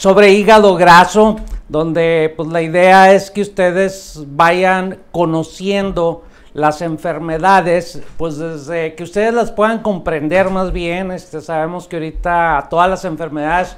sobre hígado graso, donde pues la idea es que ustedes vayan conociendo las enfermedades, pues desde que ustedes las puedan comprender más bien, este, sabemos que ahorita todas las enfermedades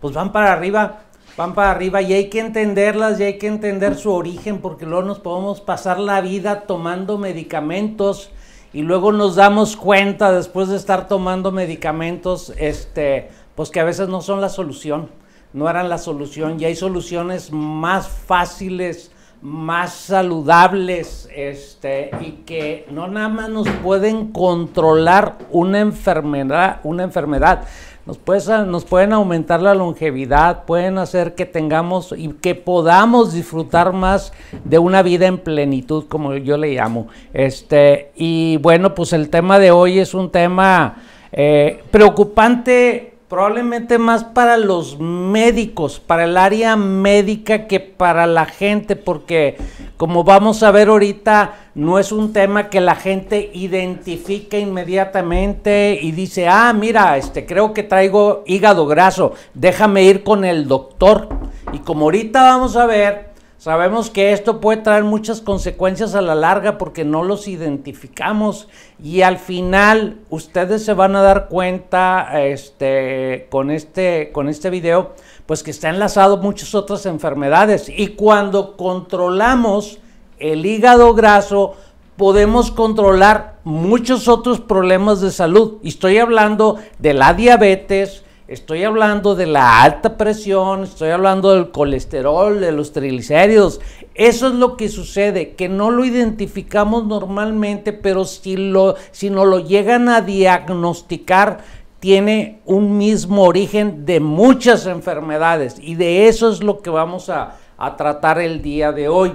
pues van para arriba, van para arriba y hay que entenderlas y hay que entender su origen porque luego nos podemos pasar la vida tomando medicamentos y luego nos damos cuenta después de estar tomando medicamentos, este, pues que a veces no son la solución no eran la solución. Y hay soluciones más fáciles, más saludables, este, y que no nada más nos pueden controlar una enfermedad, una enfermedad. Nos, nos pueden aumentar la longevidad, pueden hacer que tengamos y que podamos disfrutar más de una vida en plenitud, como yo le llamo. Este, y bueno, pues el tema de hoy es un tema eh, preocupante Probablemente más para los médicos, para el área médica que para la gente, porque como vamos a ver ahorita, no es un tema que la gente identifique inmediatamente y dice, ah, mira, este, creo que traigo hígado graso, déjame ir con el doctor. Y como ahorita vamos a ver, Sabemos que esto puede traer muchas consecuencias a la larga porque no los identificamos y al final ustedes se van a dar cuenta este, con, este, con este video pues que está enlazado muchas otras enfermedades y cuando controlamos el hígado graso podemos controlar muchos otros problemas de salud y estoy hablando de la diabetes, Estoy hablando de la alta presión, estoy hablando del colesterol, de los triglicéridos. Eso es lo que sucede, que no lo identificamos normalmente, pero si, lo, si no lo llegan a diagnosticar, tiene un mismo origen de muchas enfermedades. Y de eso es lo que vamos a tratar el día de hoy.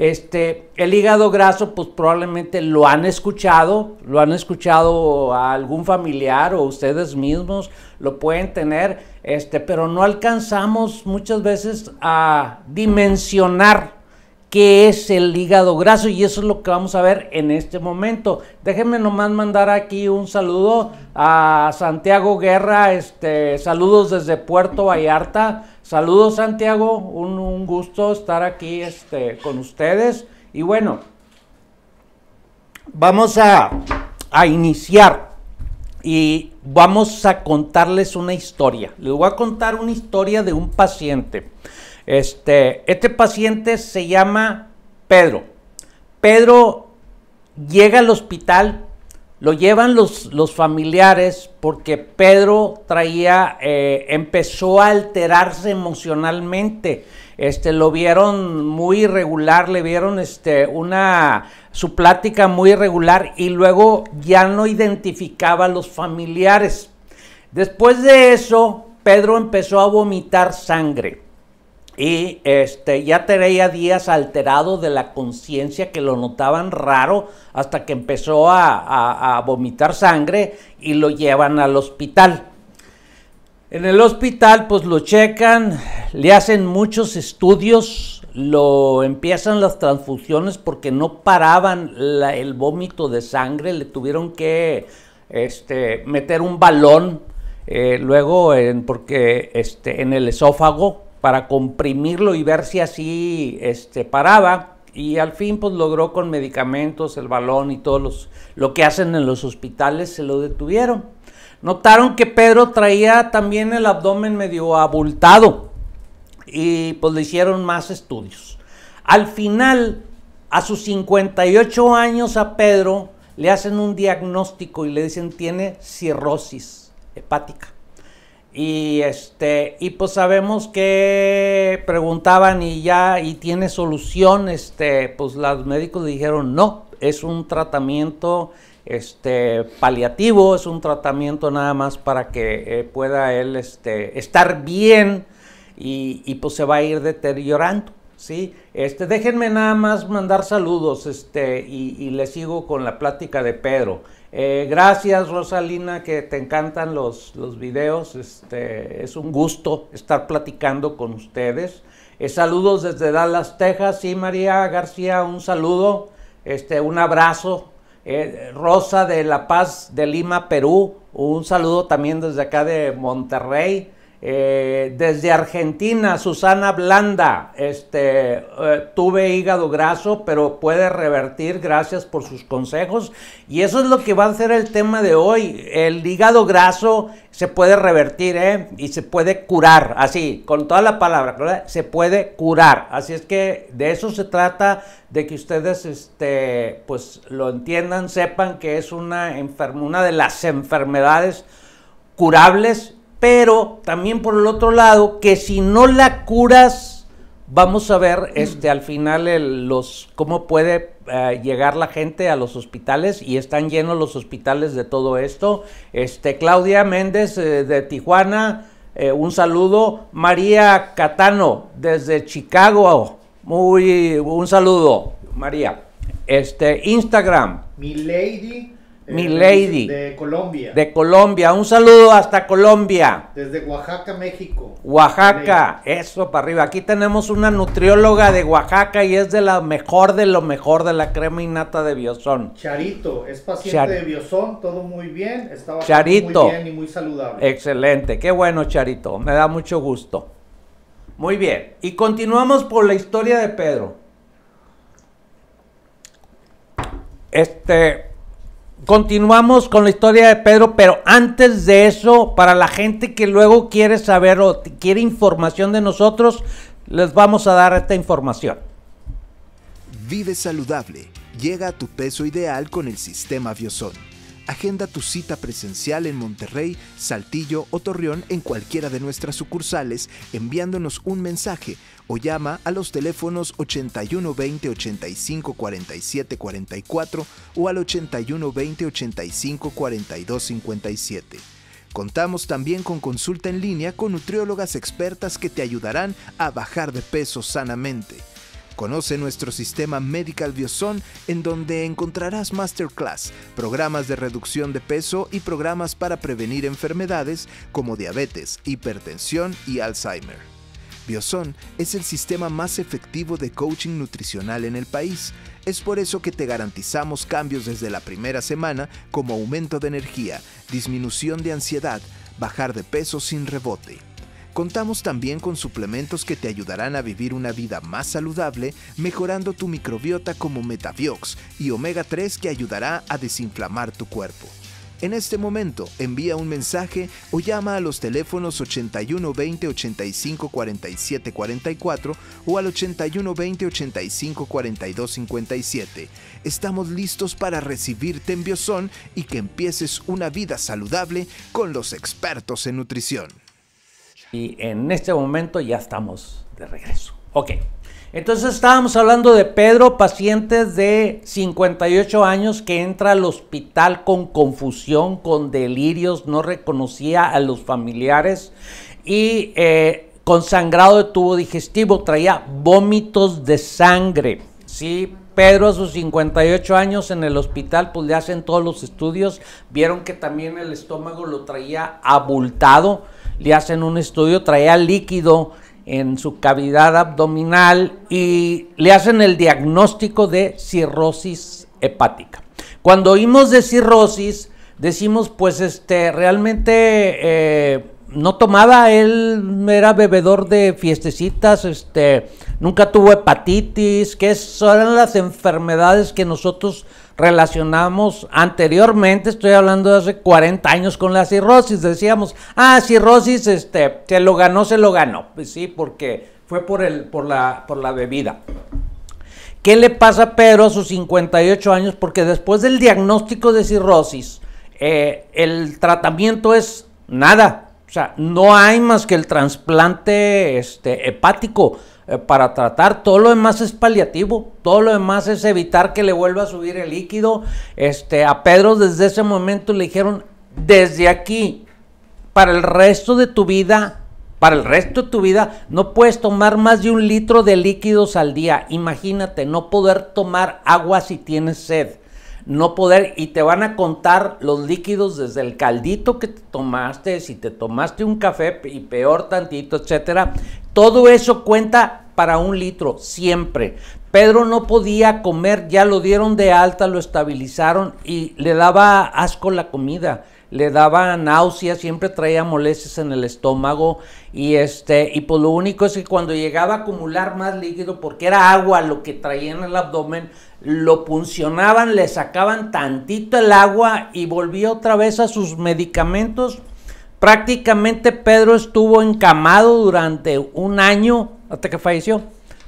Este, el hígado graso, pues probablemente lo han escuchado, lo han escuchado a algún familiar o ustedes mismos lo pueden tener, este, pero no alcanzamos muchas veces a dimensionar qué es el hígado graso y eso es lo que vamos a ver en este momento. Déjenme nomás mandar aquí un saludo a Santiago Guerra, este, saludos desde Puerto Vallarta, Saludos Santiago, un, gusto estar aquí este, con ustedes. Y bueno, vamos a, iniciar y vamos a contarles una historia. Les voy a contar una historia de un paciente. Este, este paciente se llama Pedro. Pedro llega al hospital lo llevan los, familiares porque Pedro traía, eh, empezó a alterarse emocionalmente. Este, lo vieron muy irregular, le vieron este, una, su plática muy irregular y luego ya no identificaba a los familiares. Después de eso, Pedro empezó a vomitar sangre y este, ya tenía días alterado de la conciencia que lo notaban raro hasta que empezó a, vomitar sangre y lo llevan al hospital. En el hospital pues lo checan, le hacen muchos estudios, lo empiezan las transfusiones porque no paraban el vómito de sangre, le tuvieron que este, meter un balón eh, luego porque, este, en el esófago para comprimirlo y ver si así este, paraba. Y al fin pues logró con medicamentos, el balón y todo los, lo que hacen en los hospitales, se lo detuvieron. Notaron que Pedro traía también el abdomen medio abultado y pues le hicieron más estudios. Al final, a sus 58 años a Pedro le hacen un diagnóstico y le dicen tiene cirrosis hepática. Y este, y pues sabemos que preguntaban y ya, y tiene solución, este, pues los médicos dijeron no, es un tratamiento este, paliativo, es un tratamiento nada más para que eh, pueda él este, estar bien y, pues se va a ir deteriorando. ¿sí? Este, déjenme nada más mandar saludos este, y, y les sigo con la plática de Pedro. Eh, gracias Rosalina, que te encantan los, videos. Este, es un gusto estar platicando con ustedes. Eh, saludos desde Dallas, Texas. Sí, María García, un saludo, este, un abrazo. Eh, Rosa de La Paz de Lima, Perú, un saludo también desde acá de Monterrey. Eh, desde Argentina, Susana Blanda, este, eh, tuve hígado graso, pero puede revertir, gracias por sus consejos. Y eso es lo que va a ser el tema de hoy. El hígado graso se puede revertir, ¿eh? Y se puede curar, así, con toda la palabra, se puede curar. Así es que de eso se trata, de que ustedes, este, pues lo entiendan, sepan que es una, una de las enfermedades curables pero también por el otro lado, que si no la curas, vamos a ver mm. este, al final los, cómo puede eh, llegar la gente a los hospitales y están llenos los hospitales de todo esto. Este, Claudia Méndez eh, de Tijuana, eh, un saludo. María Catano desde Chicago, muy, un saludo, María. Este, Instagram. Mi lady eh, Mi Lady. De Colombia. De Colombia. Un saludo hasta Colombia. Desde Oaxaca, México. Oaxaca. Eso para arriba. Aquí tenemos una nutrióloga de Oaxaca y es de la mejor de lo mejor de la crema innata de Biosón. Charito. Es paciente de Biosón. Todo muy bien. Estaba Charito. muy bien y muy saludable. Excelente. Qué bueno, Charito. Me da mucho gusto. Muy bien. Y continuamos por la historia de Pedro. Este continuamos con la historia de Pedro, pero antes de eso, para la gente que luego quiere saber o quiere información de nosotros, les vamos a dar esta información. Vive saludable. Llega a tu peso ideal con el sistema Bioson. Agenda tu cita presencial en Monterrey, Saltillo o Torreón en cualquiera de nuestras sucursales enviándonos un mensaje o llama a los teléfonos 81 20 85 47 44 o al 81 20 85 42 57. Contamos también con consulta en línea con nutriólogas expertas que te ayudarán a bajar de peso sanamente. Conoce nuestro sistema Medical Bioson en donde encontrarás masterclass, programas de reducción de peso y programas para prevenir enfermedades como diabetes, hipertensión y Alzheimer. Bioson es el sistema más efectivo de coaching nutricional en el país. Es por eso que te garantizamos cambios desde la primera semana como aumento de energía, disminución de ansiedad, bajar de peso sin rebote Contamos también con suplementos que te ayudarán a vivir una vida más saludable, mejorando tu microbiota como Metaviox y Omega 3 que ayudará a desinflamar tu cuerpo. En este momento, envía un mensaje o llama a los teléfonos 81 20 85 47 44 o al 81 20 85 42 57. Estamos listos para recibirte en Biosón y que empieces una vida saludable con los expertos en nutrición. Y en este momento ya estamos de regreso. Ok, entonces estábamos hablando de Pedro, paciente de 58 años que entra al hospital con confusión, con delirios, no reconocía a los familiares y eh, con sangrado de tubo digestivo, traía vómitos de sangre. Sí, Pedro a sus 58 años en el hospital, pues le hacen todos los estudios, vieron que también el estómago lo traía abultado le hacen un estudio, traía líquido en su cavidad abdominal y le hacen el diagnóstico de cirrosis hepática. Cuando oímos de cirrosis, decimos, pues este, realmente eh, no tomaba, él era bebedor de fiestecitas, este, nunca tuvo hepatitis, que son las enfermedades que nosotros relacionamos anteriormente, estoy hablando de hace 40 años con la cirrosis, decíamos, ah, cirrosis, este, se lo ganó, se lo ganó. Pues sí, porque fue por, el, por, la, por la bebida. ¿Qué le pasa a Pedro a sus 58 años? Porque después del diagnóstico de cirrosis, eh, el tratamiento es nada. O sea, no hay más que el trasplante este, hepático eh, para tratar. Todo lo demás es paliativo, todo lo demás es evitar que le vuelva a subir el líquido. Este, a Pedro desde ese momento le dijeron, desde aquí, para el resto de tu vida, para el resto de tu vida, no puedes tomar más de un litro de líquidos al día. Imagínate no poder tomar agua si tienes sed no poder, y te van a contar los líquidos desde el caldito que te tomaste, si te tomaste un café y peor tantito, etcétera. Todo eso cuenta para un litro, siempre. Pedro no podía comer, ya lo dieron de alta, lo estabilizaron y le daba asco la comida, le daba náuseas, siempre traía molestias en el estómago y este y pues lo único es que cuando llegaba a acumular más líquido porque era agua lo que traía en el abdomen, lo puncionaban, le sacaban tantito el agua y volvía otra vez a sus medicamentos. Prácticamente Pedro estuvo encamado durante un año hasta que falleció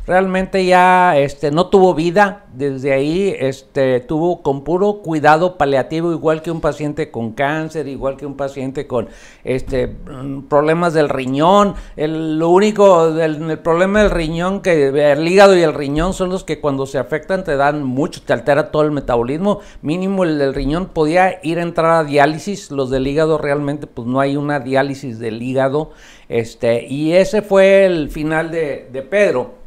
realmente ya este, no tuvo vida. Desde ahí este, tuvo con puro cuidado paliativo, igual que un paciente con cáncer, igual que un paciente con este, mm, problemas del riñón. El, lo único, el, problema del riñón, que el hígado y el riñón son los que cuando se afectan te dan mucho, te altera todo el metabolismo. Mínimo el del riñón podía ir a entrar a diálisis, los del hígado realmente pues no hay una diálisis del hígado. Este, y ese fue el final de, de Pedro.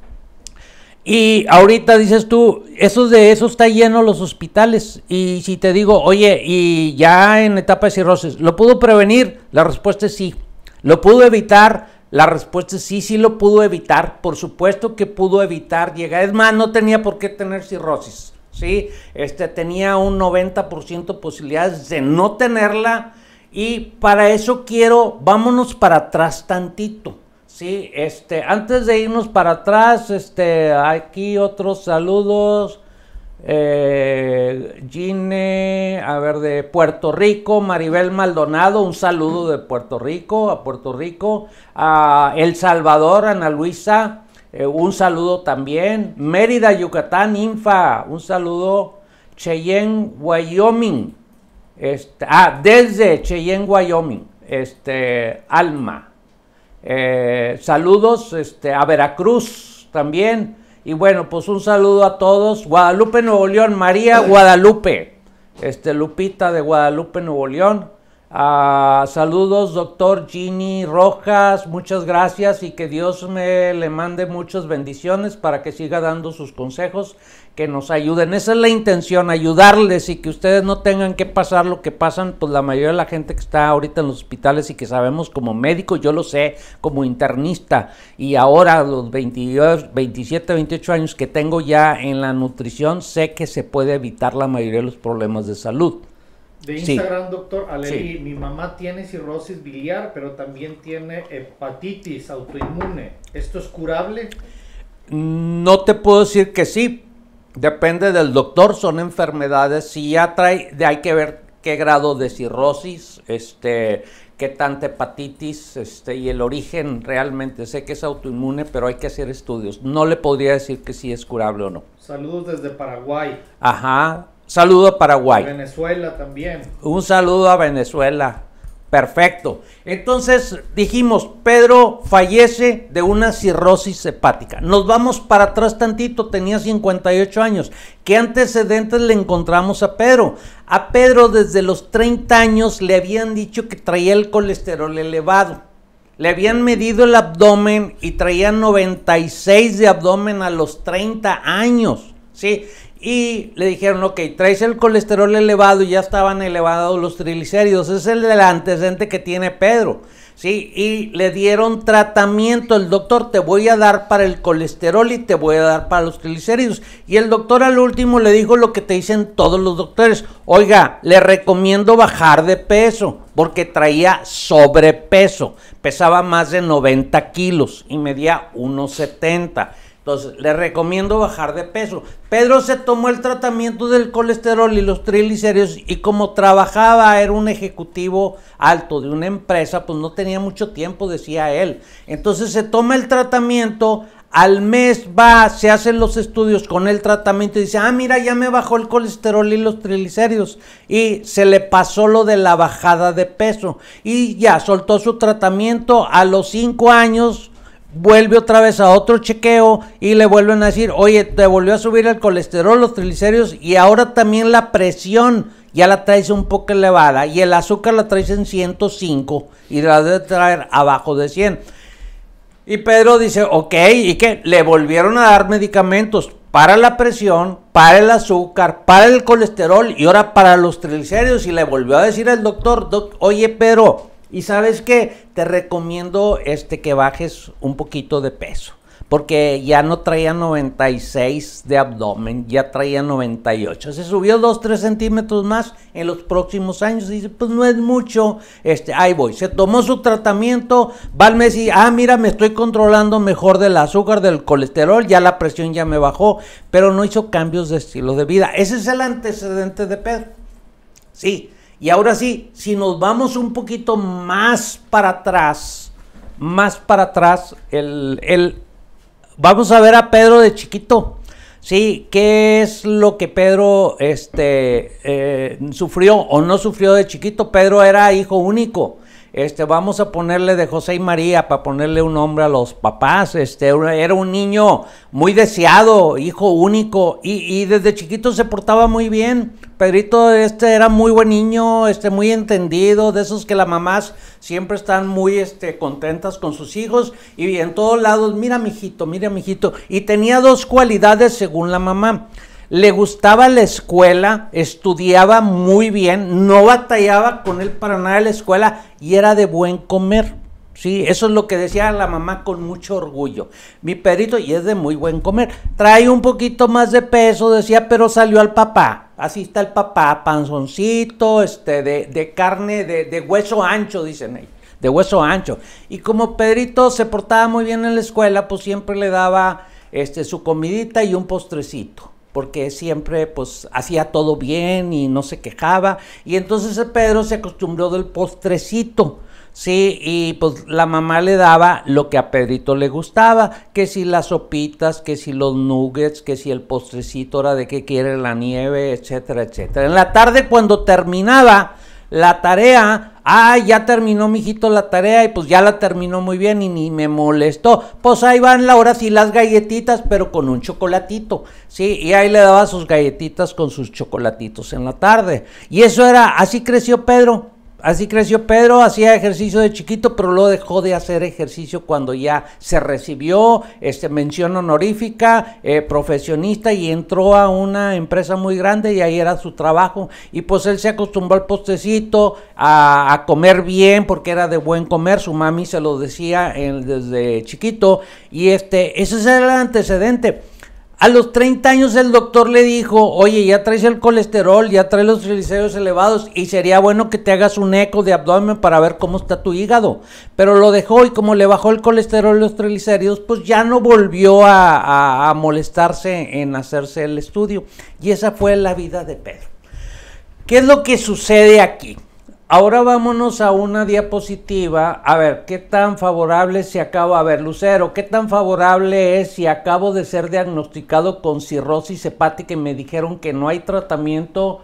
Y ahorita dices tú, eso de eso está lleno los hospitales. Y si te digo, oye, y ya en etapa de cirrosis, ¿lo pudo prevenir? La respuesta es sí. ¿Lo pudo evitar? La respuesta es sí, sí lo pudo evitar. Por supuesto que pudo evitar llegar. Es más, no tenía por qué tener cirrosis. ¿sí? Este, tenía un 90% posibilidades de no tenerla. Y para eso quiero, vámonos para atrás tantito. Sí, este, antes de irnos para atrás, este, aquí otros saludos. Eh, Gine, a ver, de Puerto Rico, Maribel Maldonado, un saludo de Puerto Rico, a Puerto Rico, a El Salvador, Ana Luisa, eh, un saludo también, Mérida, Yucatán, Infa, un saludo, Cheyenne, Wyoming, este, ah, desde Cheyenne, Wyoming, este, Alma, eh, saludos este, a Veracruz también. Y bueno, pues un saludo a todos. Guadalupe Nuevo León, María Guadalupe. Este, Lupita de Guadalupe Nuevo León. Ah, saludos, doctor Gini Rojas. Muchas gracias y que Dios me le mande muchas bendiciones para que siga dando sus consejos que nos ayuden. Esa es la intención, ayudarles y que ustedes no tengan que pasar lo que pasan, pues la mayoría de la gente que está ahorita en los hospitales y que sabemos como médico, yo lo sé, como internista, y ahora los 22, 27, 28 años que tengo ya en la nutrición, sé que se puede evitar la mayoría de los problemas de salud. De Instagram, doctor Aleli, mi mamá tiene cirrosis biliar, pero también tiene hepatitis autoinmune. ¿Esto es curable? No te puedo decir que sí, Depende del doctor, son enfermedades. Si ya trae, hay que ver qué grado de cirrosis, este, qué tanta hepatitis, este, y el origen realmente. Sé que es autoinmune, pero hay que hacer estudios. No le podría decir que si es curable o no. Saludos desde Paraguay. Ajá. saludos a Paraguay. Venezuela también. Un saludo a Venezuela. Perfecto. Entonces dijimos, Pedro fallece de una cirrosis hepática. Nos vamos para atrás tantito, tenía 58 años. ¿Qué antecedentes le encontramos a Pedro? A Pedro desde los 30 años le habían dicho que traía el colesterol elevado. Le habían medido el abdomen y traía 96 de abdomen a los 30 años. Sí, y le dijeron, ok, traes el colesterol elevado y ya estaban elevados los triglicéridos. Es el antecedente que tiene Pedro. Sí, y le dieron tratamiento. El doctor te voy a dar para el colesterol y te voy a dar para los triglicéridos. Y el doctor al último le dijo lo que te dicen todos los doctores. Oiga, le recomiendo bajar de peso porque traía sobrepeso. Pesaba más de 90 kilos y medía 1,70 entonces, le recomiendo bajar de peso. Pedro se tomó el tratamiento del colesterol y los triglicéridos y como trabajaba, era un ejecutivo alto de una empresa, pues no tenía mucho tiempo, decía él. Entonces se toma el tratamiento, al mes va, se hacen los estudios con el tratamiento y dice, ah, mira, ya me bajó el colesterol y los triglicéridos. Y se le pasó lo de la bajada de peso. Y ya soltó su tratamiento a los cinco años vuelve otra vez a otro chequeo y le vuelven a decir, oye, te volvió a subir el colesterol, los triglicéridos y ahora también la presión ya la traes un poco elevada y el azúcar la traes en 105 y la debe traer abajo de 100. Y Pedro dice, ok, ¿y que Le volvieron a dar medicamentos para la presión, para el azúcar, para el colesterol y ahora para los triglicéridos. Y le volvió a decir al doctor, oye Pedro, y sabes qué, te recomiendo este que bajes un poquito de peso. Porque ya no traía 96 de abdomen, ya traía 98. Se subió 2-3 centímetros más en los próximos años. Y dice, pues no es mucho. Este, ahí voy. Se tomó su tratamiento. Va al mes ah, mira, me estoy controlando mejor del azúcar, del colesterol. Ya la presión ya me bajó. Pero no hizo cambios de estilo de vida. Ese es el antecedente de Pedro. Sí, y ahora sí, si nos vamos un poquito más para atrás, más para atrás, el, vamos a ver a Pedro de chiquito. Sí, ¿qué es lo que Pedro este, eh, sufrió o no sufrió de chiquito? Pedro era hijo único. Este, vamos a ponerle de José y María para ponerle un nombre a los papás. Este, era un niño muy deseado, hijo único, y, desde chiquito se portaba muy bien. Pedrito este era muy buen niño, este muy entendido, de esos que las mamás siempre están muy este contentas con sus hijos y en todos lados, mira mijito, mira mijito, y tenía dos cualidades según la mamá le gustaba la escuela, estudiaba muy bien, no batallaba con él para nada en la escuela y era de buen comer. Sí, eso es lo que decía la mamá con mucho orgullo. Mi Pedrito, y es de muy buen comer. Trae un poquito más de peso, decía, pero salió al papá. Así está el papá, panzoncito, este, de, carne, de, hueso ancho, dicen de hueso ancho. Y como Pedrito se portaba muy bien en la escuela, pues siempre le daba este, su comidita y un postrecito porque siempre pues hacía todo bien y no se quejaba. Y entonces Pedro se acostumbró del postrecito. Sí, y pues la mamá le daba lo que a Pedrito le gustaba, que si las sopitas, que si los nuggets, que si el postrecito era de qué quiere la nieve, etcétera, etcétera. En la tarde cuando terminaba, la tarea. Ah, ya terminó, mijito, la tarea y pues ya la terminó muy bien y ni me molestó. Pues ahí van la hora sí las galletitas, pero con un chocolatito. Sí, y ahí le daba sus galletitas con sus chocolatitos en la tarde. Y eso era, así creció Pedro. Así creció Pedro, hacía ejercicio de chiquito, pero lo dejó de hacer ejercicio cuando ya se recibió, este, mención honorífica, eh, profesionista y entró a una empresa muy grande y ahí era su trabajo. Y pues él se acostumbró al postecito, a, comer bien porque era de buen comer, su mami se lo decía desde chiquito y este, ese es el antecedente. A los 30 años el doctor le dijo, oye, ya traes el colesterol, ya traes los triglicéridos elevados y sería bueno que te hagas un eco de abdomen para ver cómo está tu hígado. Pero lo dejó y como le bajó el colesterol y los triglicéridos, pues ya no volvió a, a molestarse en hacerse el estudio. Y esa fue la vida de Pedro. ¿Qué es lo que sucede aquí? Ahora vámonos a una diapositiva. A ver, ¿qué tan favorable si acabo? A ver, Lucero, ¿qué tan favorable es si acabo de ser diagnosticado con cirrosis hepática y me dijeron que no hay tratamiento?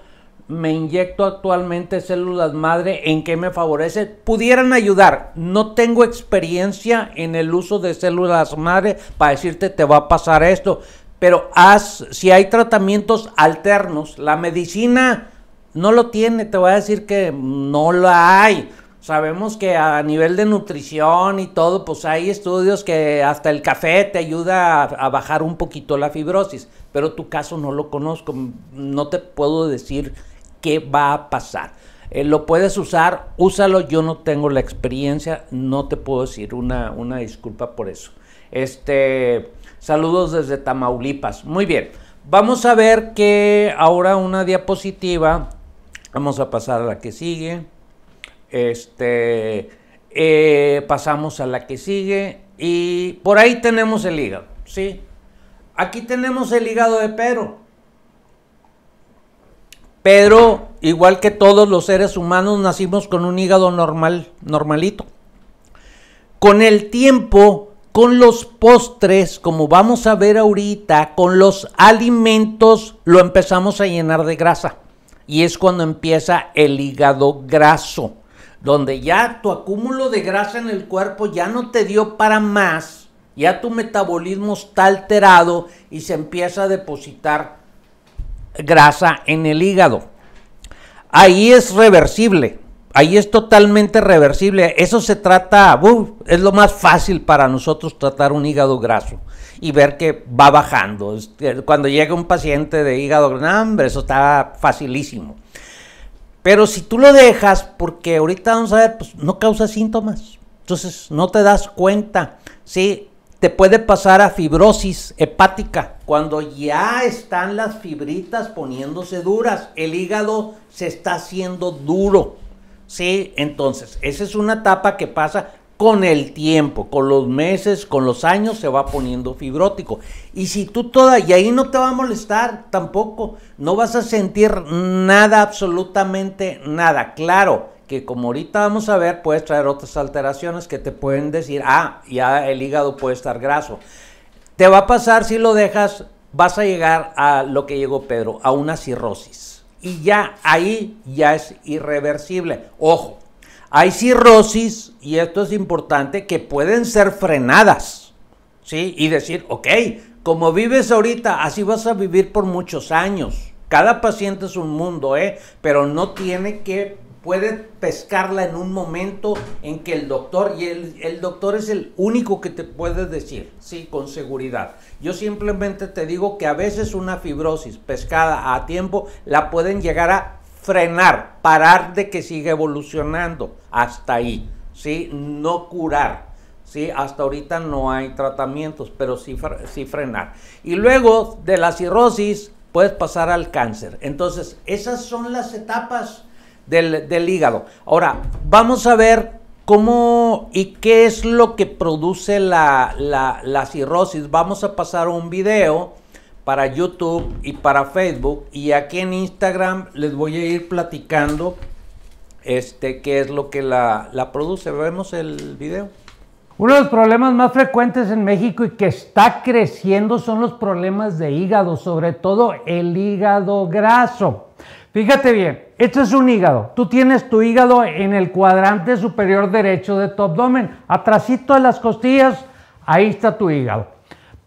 Me inyecto actualmente células madre. ¿En qué me favorece? Pudieran ayudar. No tengo experiencia en el uso de células madre para decirte te va a pasar esto. Pero haz, si hay tratamientos alternos, la medicina no lo tiene, te voy a decir que no lo hay. Sabemos que a nivel de nutrición y todo, pues hay estudios que hasta el café te ayuda a, bajar un poquito la fibrosis, pero tu caso no lo conozco, no te puedo decir qué va a pasar. Eh, lo puedes usar, úsalo, yo no tengo la experiencia, no te puedo decir una, una disculpa por eso. Este, saludos desde Tamaulipas. Muy bien, vamos a ver que ahora una diapositiva Vamos a pasar a la que sigue. Este, eh, pasamos a la que sigue y por ahí tenemos el hígado, ¿sí? Aquí tenemos el hígado de Pedro. Pedro, igual que todos los seres humanos, nacimos con un hígado normal, normalito. Con el tiempo, con los postres, como vamos a ver ahorita, con los alimentos, lo empezamos a llenar de grasa y es cuando empieza el hígado graso, donde ya tu acúmulo de grasa en el cuerpo ya no te dio para más, ya tu metabolismo está alterado y se empieza a depositar grasa en el hígado. Ahí es reversible, ahí es totalmente reversible. Eso se trata, uh, es lo más fácil para nosotros tratar un hígado graso y ver que va bajando. Cuando llega un paciente de hígado, no, hombre, eso está facilísimo. Pero si tú lo dejas, porque ahorita vamos a ver, pues no causa síntomas. Entonces no te das cuenta. te puede pasar a fibrosis hepática, cuando ya están las fibritas poniéndose duras, el hígado se está haciendo duro. Sí, entonces, esa es una etapa que pasa con el tiempo, con los meses, con los años se va poniendo fibrótico. Y si tú toda, y ahí no te va a molestar tampoco, no vas a sentir nada, absolutamente nada. Claro que como ahorita vamos a ver, puedes traer otras alteraciones que te pueden decir, ah, ya el hígado puede estar graso. Te va a pasar si lo dejas, vas a llegar a lo que llegó Pedro, a una cirrosis. Y ya ahí ya es irreversible. Ojo, hay cirrosis, y esto es importante, que pueden ser frenadas, ¿sí? Y decir, ok, como vives ahorita, así vas a vivir por muchos años. Cada paciente es un mundo, ¿eh? Pero no tiene que puede pescarla en un momento en que el doctor, y el, el, doctor es el único que te puede decir, sí, con seguridad. Yo simplemente te digo que a veces una fibrosis pescada a tiempo la pueden llegar a frenar, parar de que siga evolucionando hasta ahí, ¿sí? No curar, ¿sí? Hasta ahorita no hay tratamientos, pero sí, frenar. Y luego de la cirrosis puedes pasar al cáncer. Entonces, esas son las etapas del, hígado. Ahora, vamos a ver ¿Cómo y qué es lo que produce la, la, cirrosis? Vamos a pasar un video para YouTube y para Facebook. Y aquí en Instagram les voy a ir platicando este, qué es lo que la, produce. Vemos el video. Uno de los problemas más frecuentes en México y que está creciendo son los problemas de hígado, sobre todo el hígado graso. Fíjate bien, esto es un hígado. Tú tienes tu hígado en el cuadrante superior derecho de tu abdomen, atrás de las costillas, ahí está tu hígado.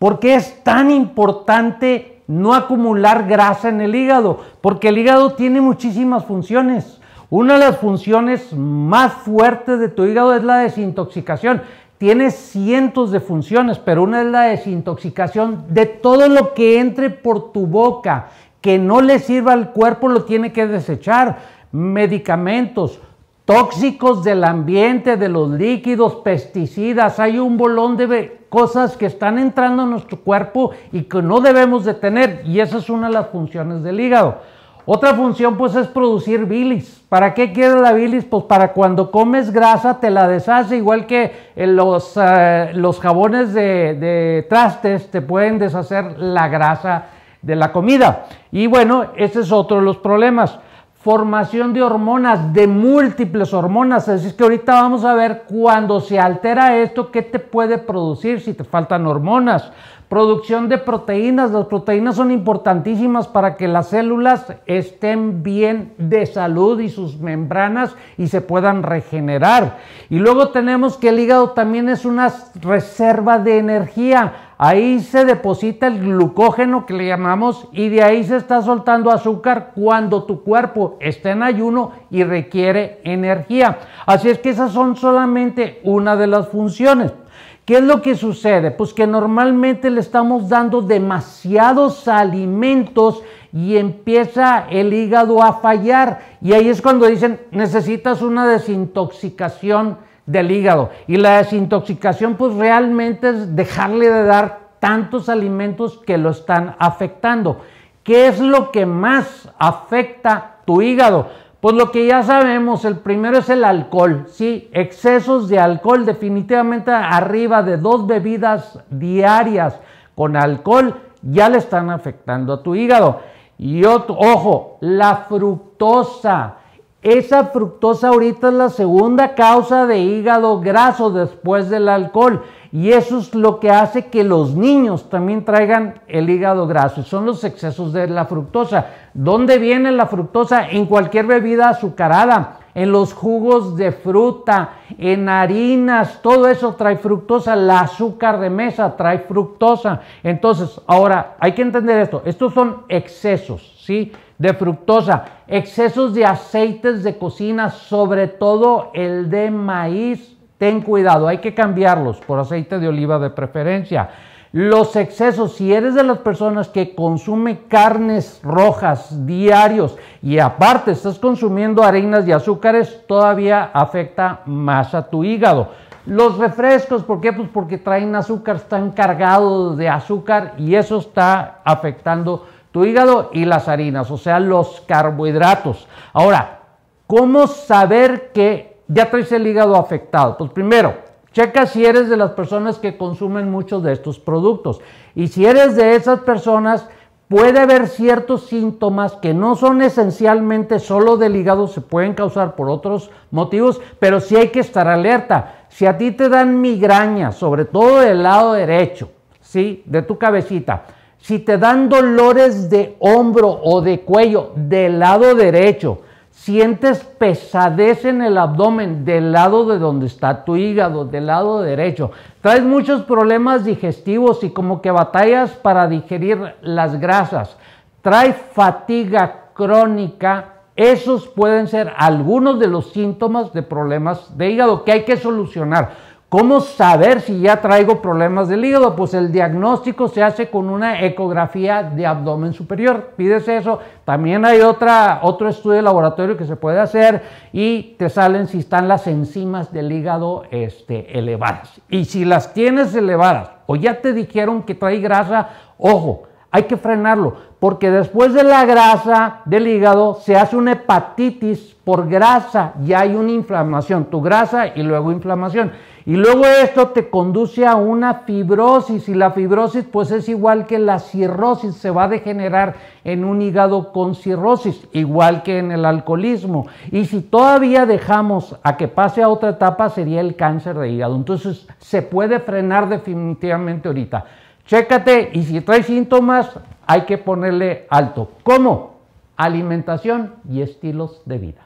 ¿Por qué es tan importante no acumular grasa en el hígado? Porque el hígado tiene muchísimas funciones. Una de las funciones más fuertes de tu hígado es la desintoxicación. Tiene cientos de funciones, pero una es la desintoxicación de todo lo que entre por tu boca, que no le sirva al cuerpo, lo tiene que desechar. Medicamentos, tóxicos del ambiente, de los líquidos, pesticidas, hay un bolón de cosas que están entrando a en nuestro cuerpo y que no debemos de tener. Y esa es una de las funciones del hígado. Otra función pues es producir bilis. ¿Para qué quiere la bilis? Pues para cuando comes grasa te la deshace, igual que eh, los, eh, los jabones de trastes te pueden deshacer la grasa de la comida. Y bueno, ese es otro de los problemas formación de hormonas, de múltiples hormonas. Así es que ahorita vamos a ver cuando se altera esto, qué te puede producir si te faltan hormonas. Producción de proteínas. Las proteínas son importantísimas para que las células estén bien de salud y sus membranas y se puedan regenerar. Y luego tenemos que el hígado también es una reserva de energía Ahí se deposita el glucógeno que le llamamos y de ahí se está soltando azúcar cuando tu cuerpo está en ayuno y requiere energía. Así es que esas son solamente una de las funciones. ¿Qué es lo que sucede? Pues que normalmente le estamos dando demasiados alimentos y empieza el hígado a fallar. Y ahí es cuando dicen, necesitas una desintoxicación del hígado. Y la desintoxicación pues realmente es dejarle de dar tantos alimentos que lo están afectando. ¿Qué es lo que más afecta tu hígado? Pues lo que ya sabemos, el primero es el alcohol, sí, excesos de alcohol, definitivamente arriba de dos bebidas diarias con alcohol ya le están afectando a tu hígado. Y otro, ojo, la fructosa, esa fructosa ahorita es la segunda causa de hígado graso después del alcohol y eso es lo que hace que los niños también traigan el hígado graso. Son los excesos de la fructosa. ¿Dónde viene la fructosa? En cualquier bebida azucarada en los jugos de fruta, en harinas, todo eso trae fructosa, El azúcar de mesa trae fructosa. Entonces, ahora hay que entender esto, estos son excesos, ¿sí? De fructosa, excesos de aceites de cocina, sobre todo el de maíz, ten cuidado, hay que cambiarlos por aceite de oliva de preferencia los excesos, si eres de las personas que consume carnes rojas diarios y aparte estás consumiendo harinas y azúcares, todavía afecta más a tu hígado. Los refrescos, ¿por qué? Pues porque traen azúcar, están cargados de azúcar y eso está afectando tu hígado y las harinas, o sea, los carbohidratos. Ahora, ¿cómo saber que ya traes el hígado afectado? Pues primero, Checa si eres de las personas que consumen muchos de estos productos. Y si eres de esas personas, puede haber ciertos síntomas que no son esencialmente solo del hígado, se pueden causar por otros motivos, pero sí hay que estar alerta. Si a ti te dan migrañas, sobre todo del lado derecho, ¿sí? De tu cabecita. Si te dan dolores de hombro o de cuello del lado derecho, sientes pesadez en el abdomen del lado de donde está tu hígado, del lado derecho. Traes muchos problemas digestivos y como que batallas para digerir las grasas. Traes fatiga crónica. Esos pueden ser algunos de los síntomas de problemas de hígado que hay que solucionar. ¿Cómo saber si ya traigo problemas del hígado? Pues el diagnóstico se hace con una ecografía de abdomen superior. Pides eso. También hay otro estudio de laboratorio que se puede hacer y te salen si están las enzimas del hígado este, elevadas. Y si las tienes elevadas o ya te dijeron que trae grasa, ojo, hay que frenarlo, porque después de la grasa del hígado se hace una hepatitis por grasa, y hay una inflamación, tu grasa y luego inflamación. Y luego esto te conduce a una fibrosis y la fibrosis pues es igual que la cirrosis, se va a degenerar en un hígado con cirrosis, igual que en el alcoholismo. Y si todavía dejamos a que pase a otra etapa sería el cáncer de hígado. Entonces se puede frenar definitivamente ahorita. Chécate y si trae síntomas hay que ponerle alto. ¿Cómo? Alimentación y estilos de vida.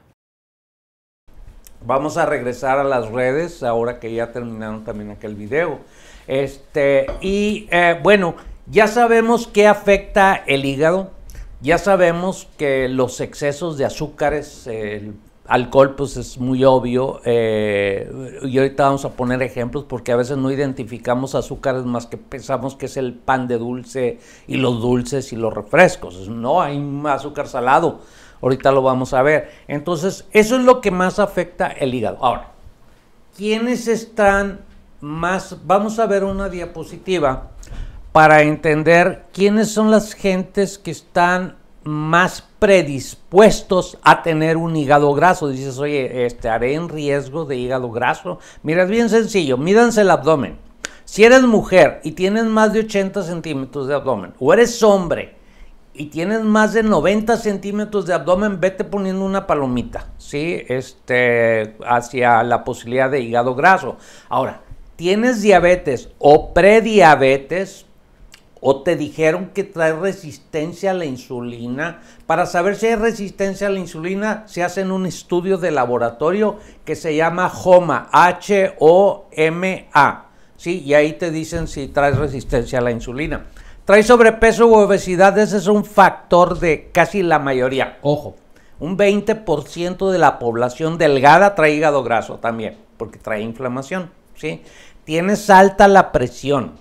Vamos a regresar a las redes ahora que ya terminaron también aquel video. Este, y eh, bueno, ya sabemos qué afecta el hígado, ya sabemos que los excesos de azúcares, el alcohol pues es muy obvio, eh, y ahorita vamos a poner ejemplos porque a veces no identificamos azúcares más que pensamos que es el pan de dulce y los dulces y los refrescos, no, hay azúcar salado Ahorita lo vamos a ver. Entonces, eso es lo que más afecta el hígado. Ahora, ¿quiénes están más? Vamos a ver una diapositiva para entender quiénes son las gentes que están más predispuestos a tener un hígado graso. Dices, oye, estaré en riesgo de hígado graso. Mira, es bien sencillo, mídanse el abdomen. Si eres mujer y tienes más de 80 centímetros de abdomen, o eres hombre y tienes más de 90 centímetros de abdomen, vete poniendo una palomita, ¿sí? Este, hacia la posibilidad de hígado graso. Ahora, tienes diabetes o prediabetes, o te dijeron que trae resistencia a la insulina. Para saber si hay resistencia a la insulina, se hacen un estudio de laboratorio que se llama HOMA, H-O-M-A. Sí, y ahí te dicen si traes resistencia a la insulina trae sobrepeso u obesidad, ese es un factor de casi la mayoría. Ojo, un 20% de la población delgada trae hígado graso también, porque trae inflamación, ¿sí? Tienes alta la presión,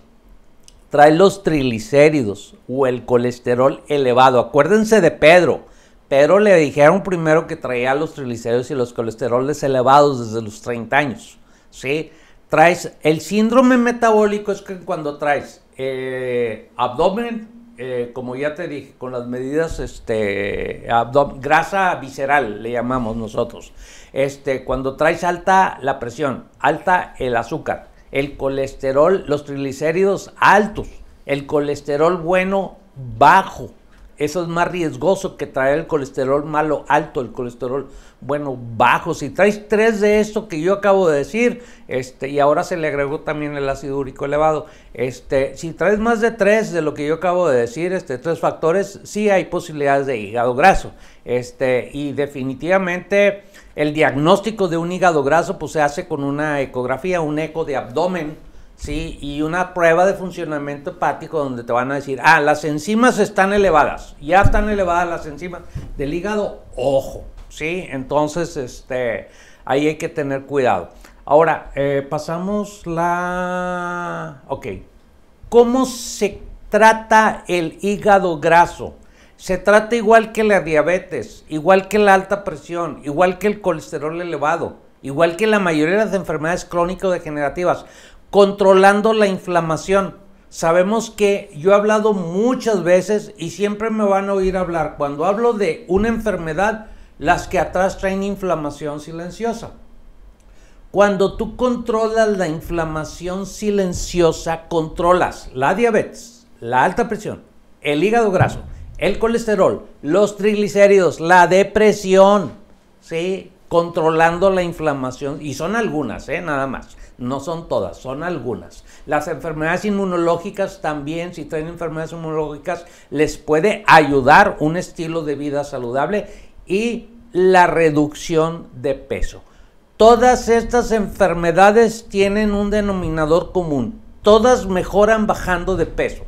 trae los triglicéridos o el colesterol elevado. Acuérdense de Pedro. Pedro le dijeron primero que traía los triglicéridos y los colesteroles elevados desde los 30 años, ¿sí? Traes el síndrome metabólico es que cuando traes eh, abdomen, eh, como ya te dije, con las medidas, este, grasa visceral le llamamos nosotros. Este, cuando traes alta la presión, alta el azúcar, el colesterol, los triglicéridos altos, el colesterol bueno bajo, eso es más riesgoso que traer el colesterol malo alto, el colesterol bueno bajo. Si traes tres de esto que yo acabo de decir, este, y ahora se le agregó también el ácido úrico elevado, este, si traes más de tres de lo que yo acabo de decir, este, tres factores, sí hay posibilidades de hígado graso. Este, y definitivamente el diagnóstico de un hígado graso pues, se hace con una ecografía, un eco de abdomen ¿sí? y una prueba de funcionamiento hepático donde te van a decir, ah, las enzimas están elevadas, ya están elevadas las enzimas del hígado, ojo, ¿sí? Entonces, este, ahí hay que tener cuidado. Ahora, eh, pasamos la... Ok. ¿Cómo se trata el hígado graso? Se trata igual que la diabetes, igual que la alta presión, igual que el colesterol elevado, igual que la mayoría de las enfermedades crónico-degenerativas controlando la inflamación. Sabemos que yo he hablado muchas veces y siempre me van a oír hablar cuando hablo de una enfermedad, las que atrás traen inflamación silenciosa. Cuando tú controlas la inflamación silenciosa, controlas la diabetes, la alta presión, el hígado graso, el colesterol, los triglicéridos, la depresión, ¿sí? Controlando la inflamación, y son algunas, ¿eh? Nada más no son todas, son algunas. Las enfermedades inmunológicas también, si tienen enfermedades inmunológicas, les puede ayudar un estilo de vida saludable y la reducción de peso. Todas estas enfermedades tienen un denominador común. Todas mejoran bajando de peso.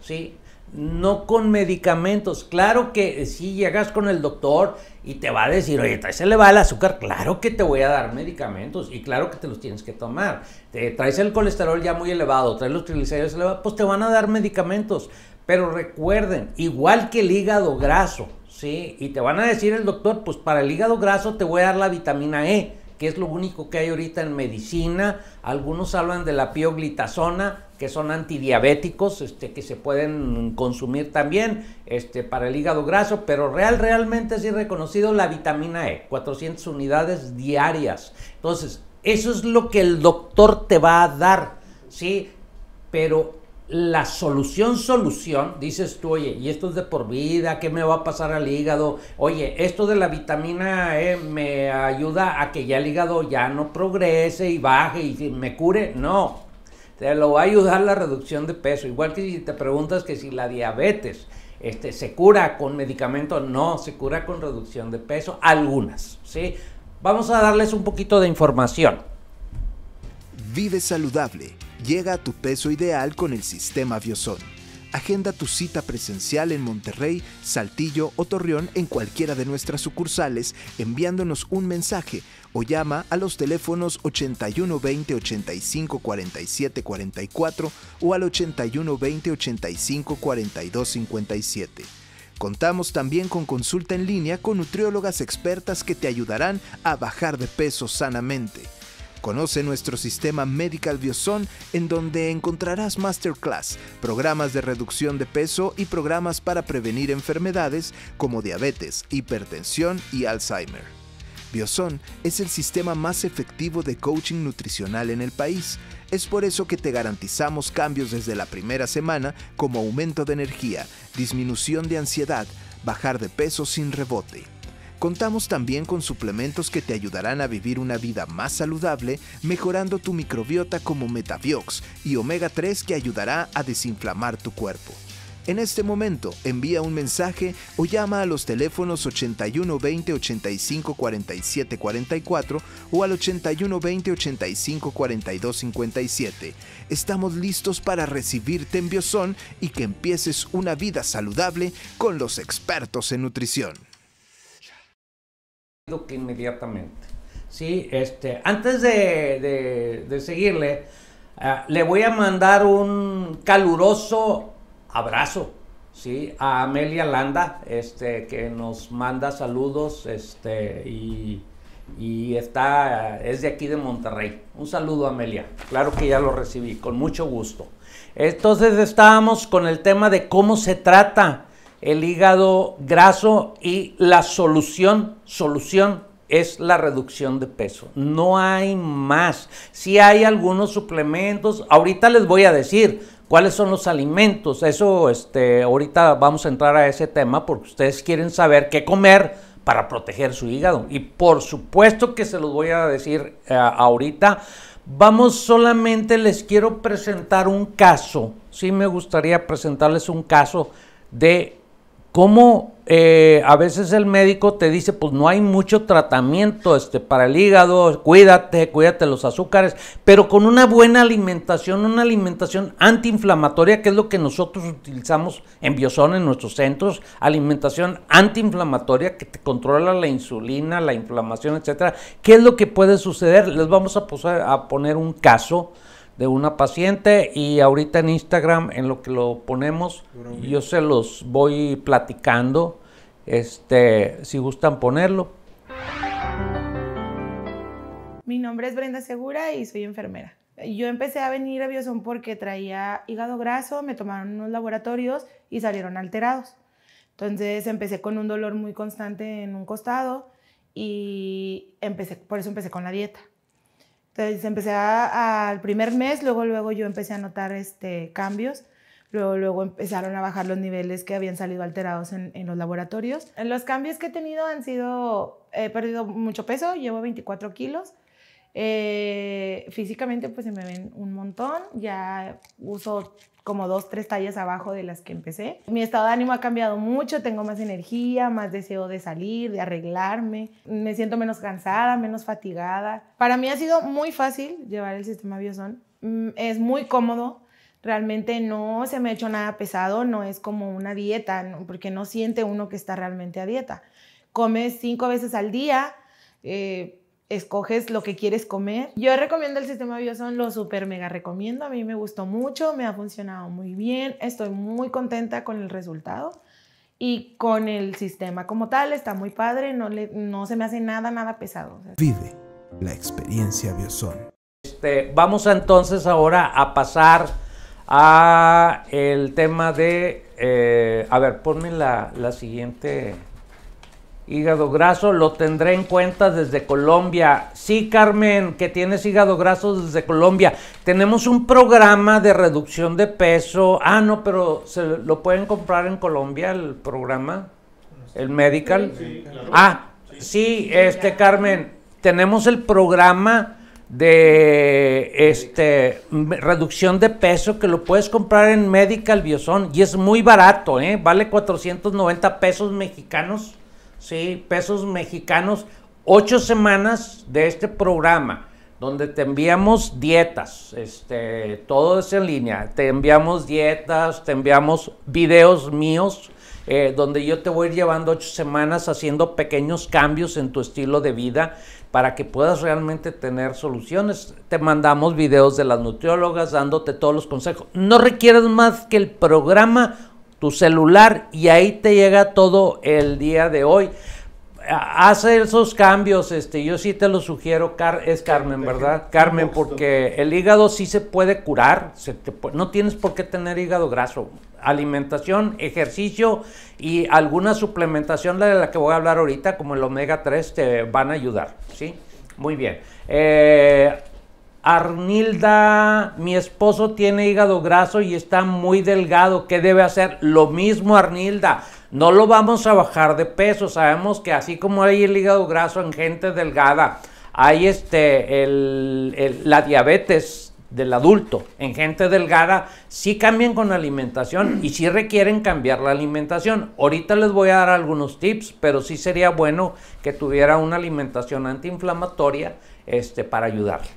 ¿sí? No con medicamentos. Claro que si llegas con el doctor, y te va a decir, oye, traes elevada el azúcar, claro que te voy a dar medicamentos y claro que te los tienes que tomar. Te traes el colesterol ya muy elevado, traes los triglicéridos elevados, pues te van a dar medicamentos. Pero recuerden, igual que el hígado graso, ¿sí? Y te van a decir el doctor, pues para el hígado graso te voy a dar la vitamina E es lo único que hay ahorita en medicina. Algunos hablan de la pioglitazona, que son antidiabéticos, este, que se pueden consumir también este, para el hígado graso, pero real, realmente es reconocido la vitamina E, 400 unidades diarias. Entonces, eso es lo que el doctor te va a dar, ¿sí? Pero la solución, solución, dices tú, oye, y esto es de por vida, ¿qué me va a pasar al hígado? Oye, esto de la vitamina E me ayuda a que ya el hígado ya no progrese y baje y me cure. No, te lo va a ayudar la reducción de peso. Igual que si te preguntas que si la diabetes este, se cura con medicamento no, se cura con reducción de peso, algunas, ¿sí? Vamos a darles un poquito de información. Vive saludable Llega a tu peso ideal con el sistema Bioson. Agenda tu cita presencial en Monterrey, Saltillo o Torreón en cualquiera de nuestras sucursales enviándonos un mensaje o llama a los teléfonos 81 20 85 47 44 o al 81 20 85 42 57. Contamos también con consulta en línea con nutriólogas expertas que te ayudarán a bajar de peso sanamente. Conoce nuestro sistema Medical Bioson en donde encontrarás masterclass, programas de reducción de peso y programas para prevenir enfermedades como diabetes, hipertensión y Alzheimer. Bioson es el sistema más efectivo de coaching nutricional en el país. Es por eso que te garantizamos cambios desde la primera semana como aumento de energía, disminución de ansiedad, bajar de peso sin rebote Contamos también con suplementos que te ayudarán a vivir una vida más saludable, mejorando tu microbiota como Metaviox y Omega 3 que ayudará a desinflamar tu cuerpo. En este momento, envía un mensaje o llama a los teléfonos 81 20 85 47 44 o al 81 20 85 42 57. Estamos listos para recibirte en Biosón y que empieces una vida saludable con los expertos en nutrición que inmediatamente. Sí, este, antes de, seguirle, ah, le voy a mandar un caluroso abrazo, sí, a Amelia Landa, este, que nos manda saludos, este, y, está, es de aquí de Monterrey. Un saludo, Amelia. Claro que ya lo recibí, con mucho gusto. Entonces estábamos con el tema de cómo se trata el hígado graso y la solución, solución es la reducción de peso. No hay más. Si hay algunos suplementos, ahorita les voy a decir cuáles son los alimentos. Eso, este, ahorita vamos a entrar a ese tema porque ustedes quieren saber qué comer para proteger su hígado. Y por supuesto que se los voy a decir eh, ahorita. Vamos, solamente les quiero presentar un caso. Sí me gustaría presentarles un caso de cómo eh, a veces el médico te dice, pues no hay mucho tratamiento este, para el hígado, cuídate, cuídate los azúcares, pero con una buena alimentación, una alimentación antiinflamatoria, que es lo que nosotros utilizamos en biosona en nuestros centros, alimentación antiinflamatoria que te controla la insulina, la inflamación, etcétera. ¿Qué es lo que puede suceder? Les vamos a, poner un caso de una paciente y ahorita en Instagram en lo que lo ponemos yo se los voy platicando este si gustan ponerlo mi nombre es Brenda Segura y soy enfermera yo empecé a venir a Bioson porque traía hígado graso me tomaron unos laboratorios y salieron alterados entonces empecé con un dolor muy constante en un costado y empecé por eso empecé con la dieta entonces empecé al primer mes, luego luego yo empecé a notar este, cambios, luego luego empezaron a bajar los niveles que habían salido alterados en, los laboratorios. Los cambios que he tenido han sido, he perdido mucho peso, llevo 24 kilos. Eh, físicamente pues se me ven un montón, ya uso como dos, tres tallas abajo de las que empecé. Mi estado de ánimo ha cambiado mucho, tengo más energía, más deseo de salir, de arreglarme, me siento menos cansada, menos fatigada. Para mí ha sido muy fácil llevar el sistema Bioson, mm, es muy cómodo, realmente no se me ha hecho nada pesado, no es como una dieta, porque no siente uno que está realmente a dieta. Comes cinco veces al día, eh, escoges lo que quieres comer. Yo recomiendo el sistema Bioson, lo super mega recomiendo, a mí me gustó mucho, me ha funcionado muy bien, estoy muy contenta con el resultado y con el sistema como tal, está muy padre, no, le, no se me hace nada, nada pesado. Vive la experiencia Bioson. Este, vamos entonces ahora a pasar a el tema de, eh, a ver, ponme la, la siguiente... Hígado graso, lo tendré en cuenta desde Colombia. Sí, Carmen, que tienes hígado graso desde Colombia. Tenemos un programa de reducción de peso. Ah, no, pero ¿se lo pueden comprar en Colombia el programa? ¿El medical? Ah, sí, este, Carmen, tenemos el programa de este reducción de peso que lo puedes comprar en Medical Bioson y es muy barato, ¿eh? Vale 490 pesos mexicanos ¿sí? pesos mexicanos, ocho semanas de este programa donde te enviamos dietas, este, todo es en línea, te enviamos dietas, te enviamos videos míos, eh, donde yo te voy a ir llevando ocho semanas haciendo pequeños cambios en tu estilo de vida para que puedas realmente tener soluciones. Te mandamos videos de las nutriólogas dándote todos los consejos. No requieres más que el programa tu celular y ahí te llega todo el día de hoy. Haz esos cambios, este, yo sí te lo sugiero, es Carmen, ¿verdad? Carmen, porque el hígado sí se puede curar, no tienes por qué tener hígado graso. Alimentación, ejercicio y alguna suplementación, la de la que voy a hablar ahorita, como el omega 3, te van a ayudar, ¿sí? Muy bien. Eh, Arnilda, mi esposo tiene hígado graso y está muy delgado. ¿Qué debe hacer? Lo mismo, Arnilda. No lo vamos a bajar de peso. Sabemos que así como hay el hígado graso en gente delgada, hay este, la diabetes del adulto en gente delgada. Sí cambian con la alimentación y sí requieren cambiar la alimentación. Ahorita les voy a dar algunos tips, pero sí sería bueno que tuviera una alimentación antiinflamatoria este, para ayudarle.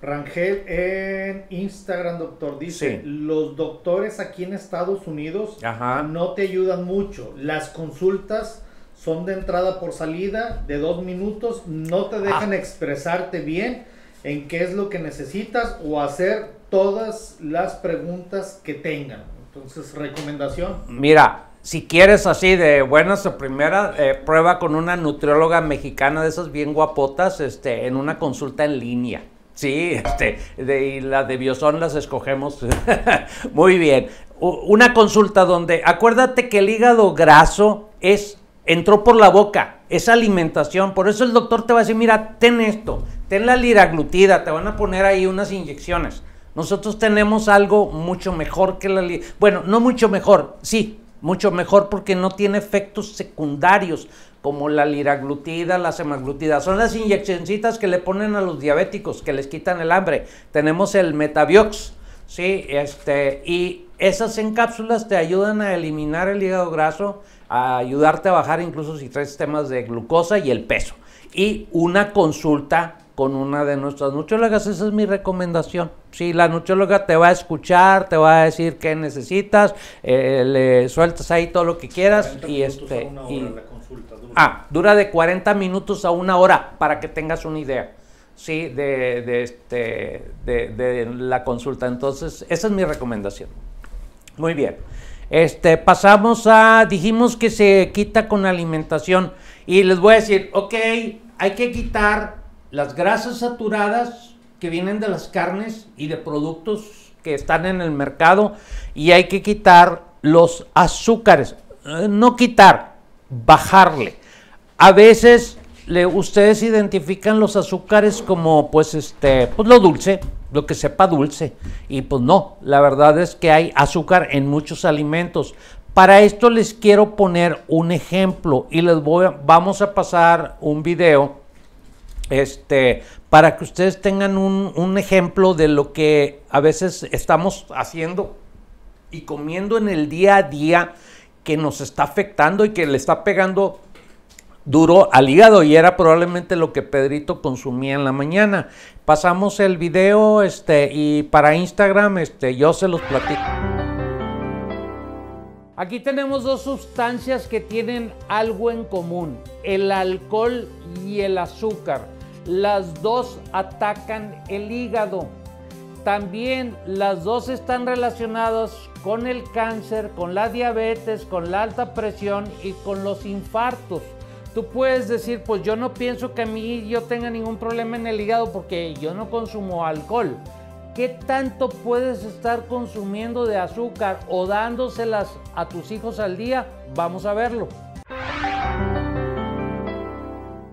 Rangel en Instagram, doctor, dice, los doctores aquí en Estados Unidos no te ayudan mucho. Las consultas son de entrada por salida, de dos minutos, no te dejan ah. expresarte bien en qué es lo que necesitas o hacer todas las preguntas que tengan. Entonces, recomendación. Mira, si quieres así de buenas o primera, eh, prueba con una nutrióloga mexicana de esas bien guapotas este, en una consulta en línea. Sí, este, de, y las de Biosón las escogemos. Muy bien. Una consulta donde, acuérdate que el hígado graso es, entró por la boca, es alimentación. Por eso el doctor te va a decir, mira, ten esto, ten la liraglutida, te van a poner ahí unas inyecciones. Nosotros tenemos algo mucho mejor que la... Bueno, no mucho mejor, sí, mucho mejor porque no tiene efectos secundarios, como la liraglutida, la semaglutida. Son las inyeccioncitas que le ponen a los diabéticos, que les quitan el hambre. Tenemos el Metabiox, ¿sí? Este, y esas en te ayudan a eliminar el hígado graso, a ayudarte a bajar incluso si traes temas de glucosa y el peso. Y una consulta con una de nuestras nutriólogas, esa es mi recomendación. Si sí, la nutrióloga te va a escuchar, te va a decir qué necesitas, eh, le sueltas ahí todo lo que quieras y este y, Ah, dura de 40 minutos a una hora, para que tengas una idea. Sí, de, este, de, la consulta. Entonces, esa es mi recomendación. Muy bien. Este, pasamos a, dijimos que se quita con alimentación. Y les voy a decir, ok, hay que quitar las grasas saturadas que vienen de las carnes y de productos que están en el mercado. Y hay que quitar los azúcares. Eh, no quitar, bajarle. A veces ustedes identifican los azúcares como pues este, pues lo dulce, lo que sepa dulce. Y pues no, la verdad es que hay azúcar en muchos alimentos. Para esto les quiero poner un ejemplo y les voy a, vamos a pasar un video este, para que ustedes tengan un, un ejemplo de lo que a veces estamos haciendo y comiendo en el día a día que nos está afectando y que le está pegando duro al hígado y era probablemente lo que Pedrito consumía en la mañana. Pasamos el video este y para Instagram este yo se los platico. Aquí tenemos dos sustancias que tienen algo en común, el alcohol y el azúcar. Las dos atacan el hígado. También las dos están relacionadas con el cáncer, con la diabetes, con la alta presión y con los infartos. Tú puedes decir, pues yo no pienso que a mí yo tenga ningún problema en el hígado porque yo no consumo alcohol. ¿Qué tanto puedes estar consumiendo de azúcar o dándoselas a tus hijos al día? Vamos a verlo.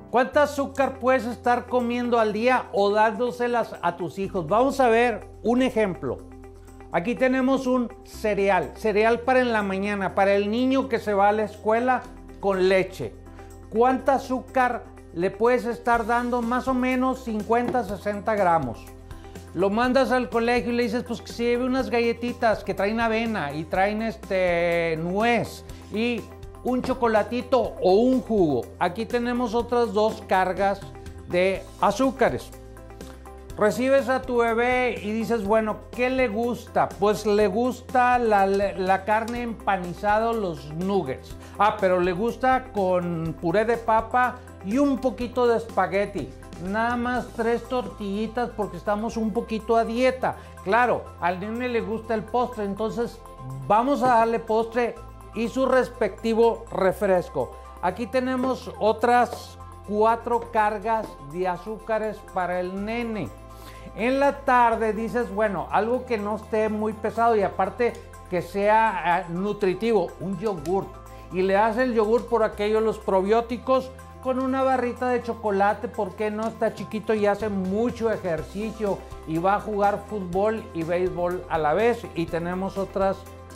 ¿Cuánta azúcar puedes estar comiendo al día o dándoselas a tus hijos? Vamos a ver un ejemplo. Aquí tenemos un cereal, cereal para en la mañana, para el niño que se va a la escuela con leche. ¿Cuánta azúcar le puedes estar dando? Más o menos 50, 60 gramos. Lo mandas al colegio y le dices, pues que se lleve unas galletitas que traen avena y traen este nuez y un chocolatito o un jugo. Aquí tenemos otras dos cargas de azúcares. Recibes a tu bebé y dices, bueno, ¿qué le gusta? Pues le gusta la, carne empanizada, los nuggets. Ah, pero le gusta con puré de papa y un poquito de espagueti nada más tres tortillitas porque estamos un poquito a dieta. Claro, al nene le gusta el postre, entonces vamos a darle postre y su respectivo refresco. Aquí tenemos otras cuatro cargas de azúcares para el nene. En la tarde dices, bueno, algo que no esté muy pesado y aparte que sea ah, nutritivo, un yogurt. Y le das el yogurt por aquello, los probióticos, con una barrita de chocolate, porque no? Está chiquito y hace mucho ejercicio y va a jugar fútbol y béisbol a la vez. Y tenemos otras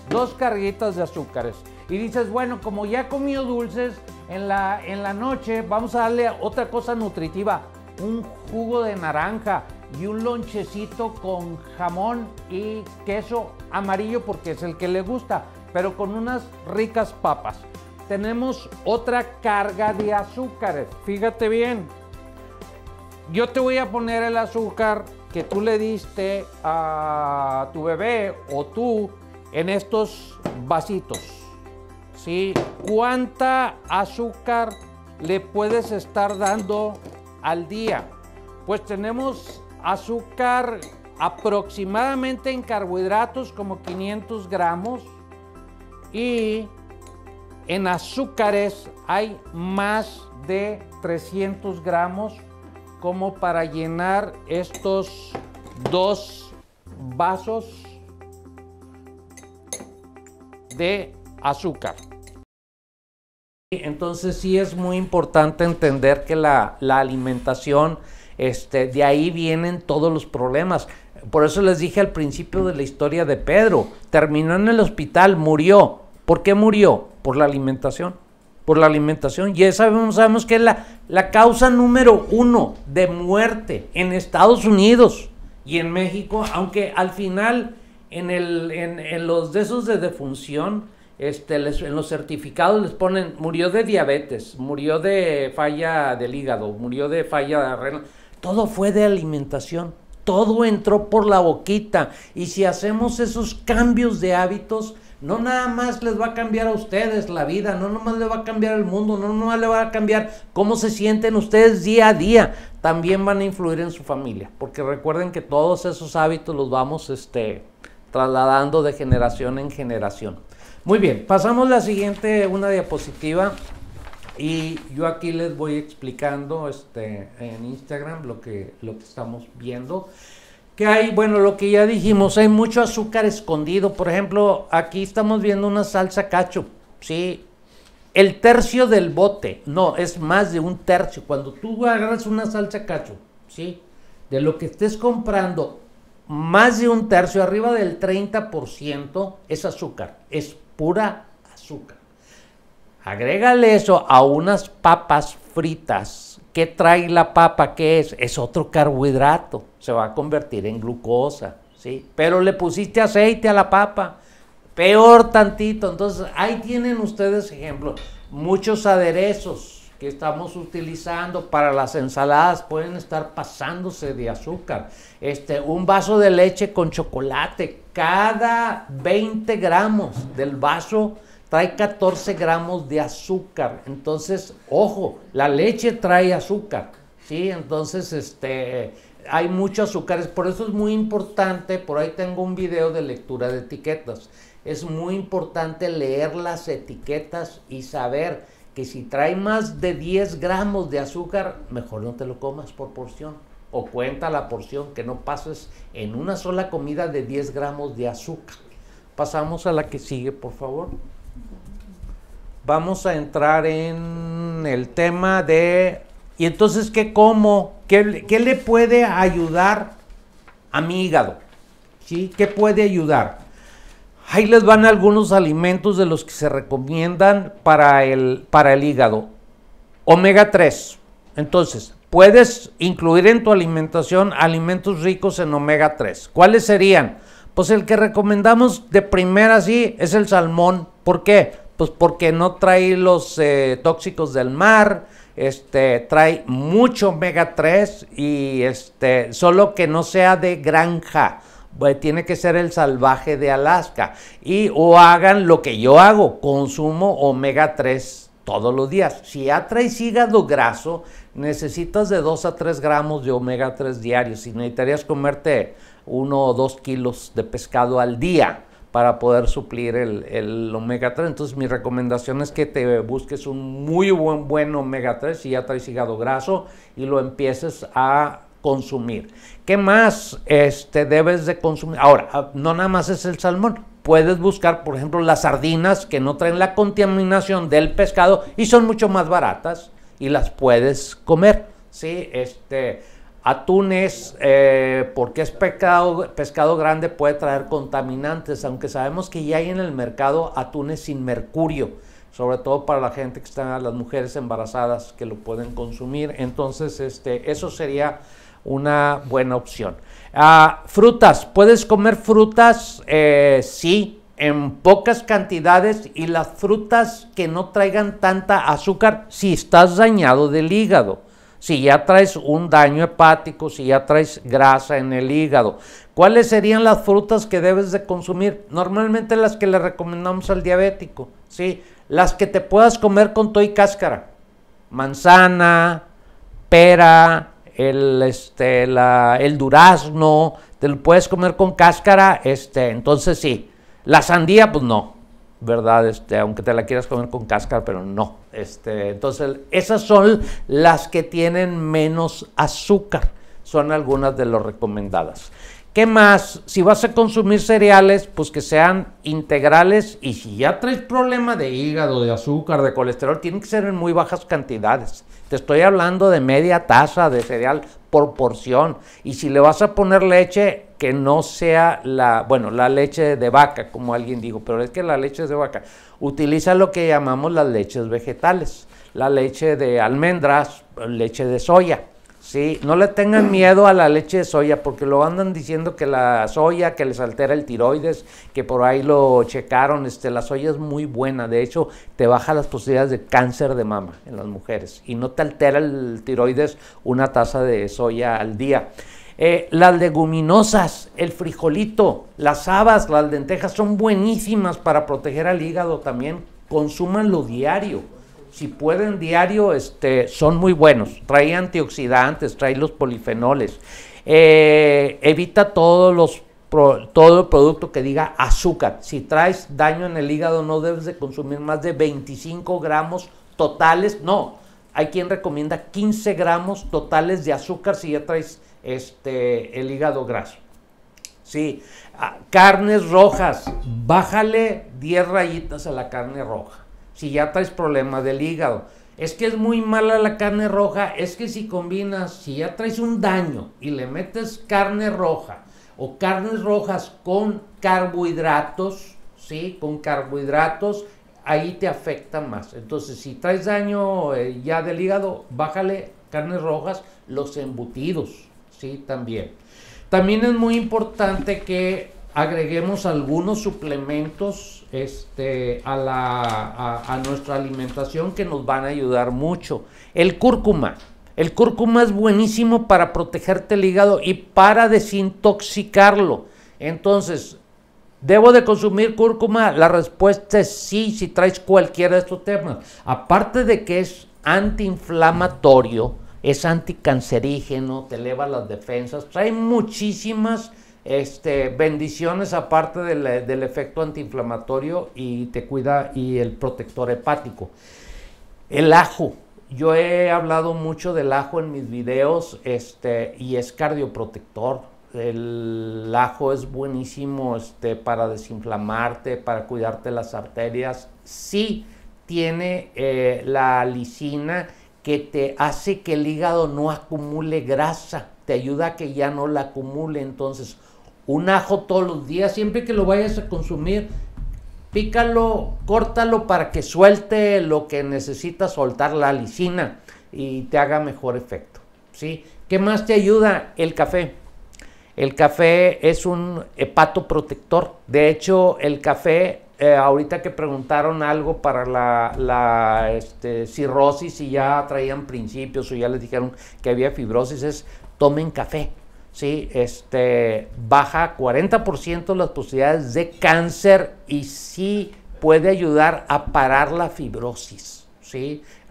dos carguitas de azúcares. Y dices, bueno, como ya comió dulces, en la, en la noche vamos a darle otra cosa nutritiva, un jugo de naranja y un lonchecito con jamón y queso amarillo porque es el que le gusta, pero con unas ricas papas. Tenemos otra carga de azúcares. Fíjate bien. Yo te voy a poner el azúcar que tú le diste a tu bebé o tú en estos vasitos. ¿Sí? ¿Cuánta azúcar le puedes estar dando al día? Pues tenemos azúcar aproximadamente en carbohidratos como 500 gramos y en azúcares hay más de 300 gramos como para llenar estos dos vasos de azúcar. Entonces sí es muy importante entender que la, la alimentación este, de ahí vienen todos los problemas. Por eso les dije al principio de la historia de Pedro, terminó en el hospital, murió. ¿Por qué murió? Por la alimentación. Por la alimentación. Y sabemos, sabemos que es la, la causa número uno de muerte en Estados Unidos y en México, aunque al final en, el, en, los de esos de defunción, este, en los certificados les ponen murió de diabetes, murió de falla del hígado, murió de falla renal. Todo fue de alimentación, todo entró por la boquita. Y si hacemos esos cambios de hábitos, no nada más les va a cambiar a ustedes la vida, no más les va a cambiar el mundo, no nomás les va a cambiar cómo se sienten ustedes día a día, también van a influir en su familia, porque recuerden que todos esos hábitos los vamos este, trasladando de generación en generación. Muy bien, pasamos a la siguiente, una diapositiva. Y yo aquí les voy explicando este, en Instagram lo que, lo que estamos viendo. Que hay, bueno, lo que ya dijimos, hay mucho azúcar escondido. Por ejemplo, aquí estamos viendo una salsa cacho. Sí, el tercio del bote, no, es más de un tercio. Cuando tú agarras una salsa cacho, sí, de lo que estés comprando, más de un tercio, arriba del 30% es azúcar, es pura azúcar. Agrégale eso a unas papas fritas. ¿Qué trae la papa? ¿Qué es? Es otro carbohidrato. Se va a convertir en glucosa. ¿sí? Pero le pusiste aceite a la papa. Peor tantito. Entonces ahí tienen ustedes ejemplos. Muchos aderezos que estamos utilizando para las ensaladas pueden estar pasándose de azúcar. Este, un vaso de leche con chocolate. Cada 20 gramos del vaso trae 14 gramos de azúcar. Entonces, ojo, la leche trae azúcar. Sí, entonces este, hay muchos azúcares, por eso es muy importante, por ahí tengo un video de lectura de etiquetas. Es muy importante leer las etiquetas y saber que si trae más de 10 gramos de azúcar, mejor no te lo comas por porción. O cuenta la porción, que no pases en una sola comida de 10 gramos de azúcar. Pasamos a la que sigue, por favor vamos a entrar en el tema de, ¿y entonces qué como? ¿Qué, le puede ayudar a mi hígado? ¿Sí? ¿Qué puede ayudar? Ahí les van algunos alimentos de los que se recomiendan para el, para el hígado. Omega 3. Entonces, puedes incluir en tu alimentación alimentos ricos en omega 3. ¿Cuáles serían? Pues el que recomendamos de primera sí es el salmón. ¿Por qué? pues porque no trae los eh, tóxicos del mar, este, trae mucho omega 3 y este, solo que no sea de granja. Pues, tiene que ser el salvaje de Alaska. Y o hagan lo que yo hago, consumo omega 3 todos los días. Si ya traes hígado graso, necesitas de 2 a 3 gramos de omega 3 diarios Si necesitarías comerte 1 o 2 kilos de pescado al día para poder suplir el, omega 3. Entonces mi recomendación es que te busques un muy buen, buen omega 3 si ya traes hígado graso y lo empieces a consumir. ¿Qué más este, debes de consumir? Ahora, ah, no nada más es el salmón. Puedes buscar, por ejemplo, las sardinas que no traen la contaminación del pescado y son mucho más baratas y las puedes comer. Sí, este, Atunes, eh, porque es pescado, grande, puede traer contaminantes, aunque sabemos que ya hay en el mercado atunes sin mercurio, sobre todo para la gente que está, las mujeres embarazadas que lo pueden consumir. Entonces, este, eso sería una buena opción. Ah, frutas, ¿puedes comer frutas? Eh, sí, en pocas cantidades y las frutas que no traigan tanta azúcar si estás dañado del hígado si ya traes un daño hepático, si ya traes grasa en el hígado. ¿Cuáles serían las frutas que debes de consumir? Normalmente las que le recomendamos al diabético, ¿sí? Las que te puedas comer con todo y cáscara. Manzana, pera, el, este, el durazno, te lo puedes comer con cáscara, este, entonces sí. La sandía, pues no, ¿verdad? Este, aunque te la quieras comer con cáscara, pero no. Este, entonces, esas son las que tienen menos azúcar. Son algunas de las recomendadas. ¿Qué más? Si vas a consumir cereales, pues que sean integrales y si ya traes problema de hígado, de azúcar, de colesterol, tienen que ser en muy bajas cantidades. Te estoy hablando de media taza de cereal por porción. Y si le vas a poner leche, que no sea la, bueno, la leche de vaca, como alguien dijo, pero es que la leche es de vaca. Utiliza lo que llamamos las leches vegetales, la leche de almendras, leche de soya. Sí, no le tengan miedo a la leche de soya porque lo andan diciendo que la soya que les altera el tiroides, que por ahí lo checaron, este la soya es muy buena, de hecho te baja las posibilidades de cáncer de mama en las mujeres y no te altera el tiroides una taza de soya al día. Eh, las leguminosas, el frijolito, las habas, las lentejas son buenísimas para proteger al hígado también. Consúmanlo diario si pueden diario, este, son muy buenos. Trae antioxidantes, trae los polifenoles. Eh, evita todos los todo el producto que diga azúcar. Si traes daño en el hígado, no debes de consumir más de 25 gramos totales. No, hay quien recomienda 15 gramos totales de azúcar si ya traes este, el hígado graso. Sí, ah, carnes rojas, bájale 10 rayitas a la carne roja si ya traes problemas del hígado. Es que es muy mala la carne roja, es que si combinas, si ya traes un daño y le metes carne roja o carnes rojas con carbohidratos, ¿sí? Con carbohidratos, ahí te afecta más. Entonces, si traes daño eh, ya del hígado, bájale carnes rojas, los embutidos, ¿sí? También. También es muy importante que agreguemos algunos suplementos este, a, nuestra alimentación que nos van a ayudar mucho. El cúrcuma. El cúrcuma es buenísimo para protegerte el hígado y para desintoxicarlo. Entonces, ¿Debo de consumir cúrcuma? La respuesta es sí, si traes cualquiera de estos temas. Aparte de que es antiinflamatorio, es anticancerígeno, te eleva las defensas, trae muchísimas este, bendiciones aparte del efecto antiinflamatorio y te cuida y el protector hepático. El ajo, yo he hablado mucho del ajo en mis videos este, y es cardioprotector. El ajo es buenísimo este, para desinflamarte, para cuidarte las arterias. Sí tiene eh, la lisina que te hace que el hígado no acumule grasa, te ayuda a que ya no la acumule. Entonces, un ajo todos los días, siempre que lo vayas a consumir, pícalo, córtalo para que suelte lo que necesita soltar la lisina y te haga mejor efecto. ¿sí? ¿Qué más te ayuda? El café. El café es un hepato eh, protector. De hecho, el café, eh, ahorita que preguntaron algo para la, este, cirrosis y ya traían principios o ya les dijeron que había fibrosis, es tomen café. ¿sí? este, baja 40% las posibilidades de cáncer y sí puede ayudar a parar la fibrosis.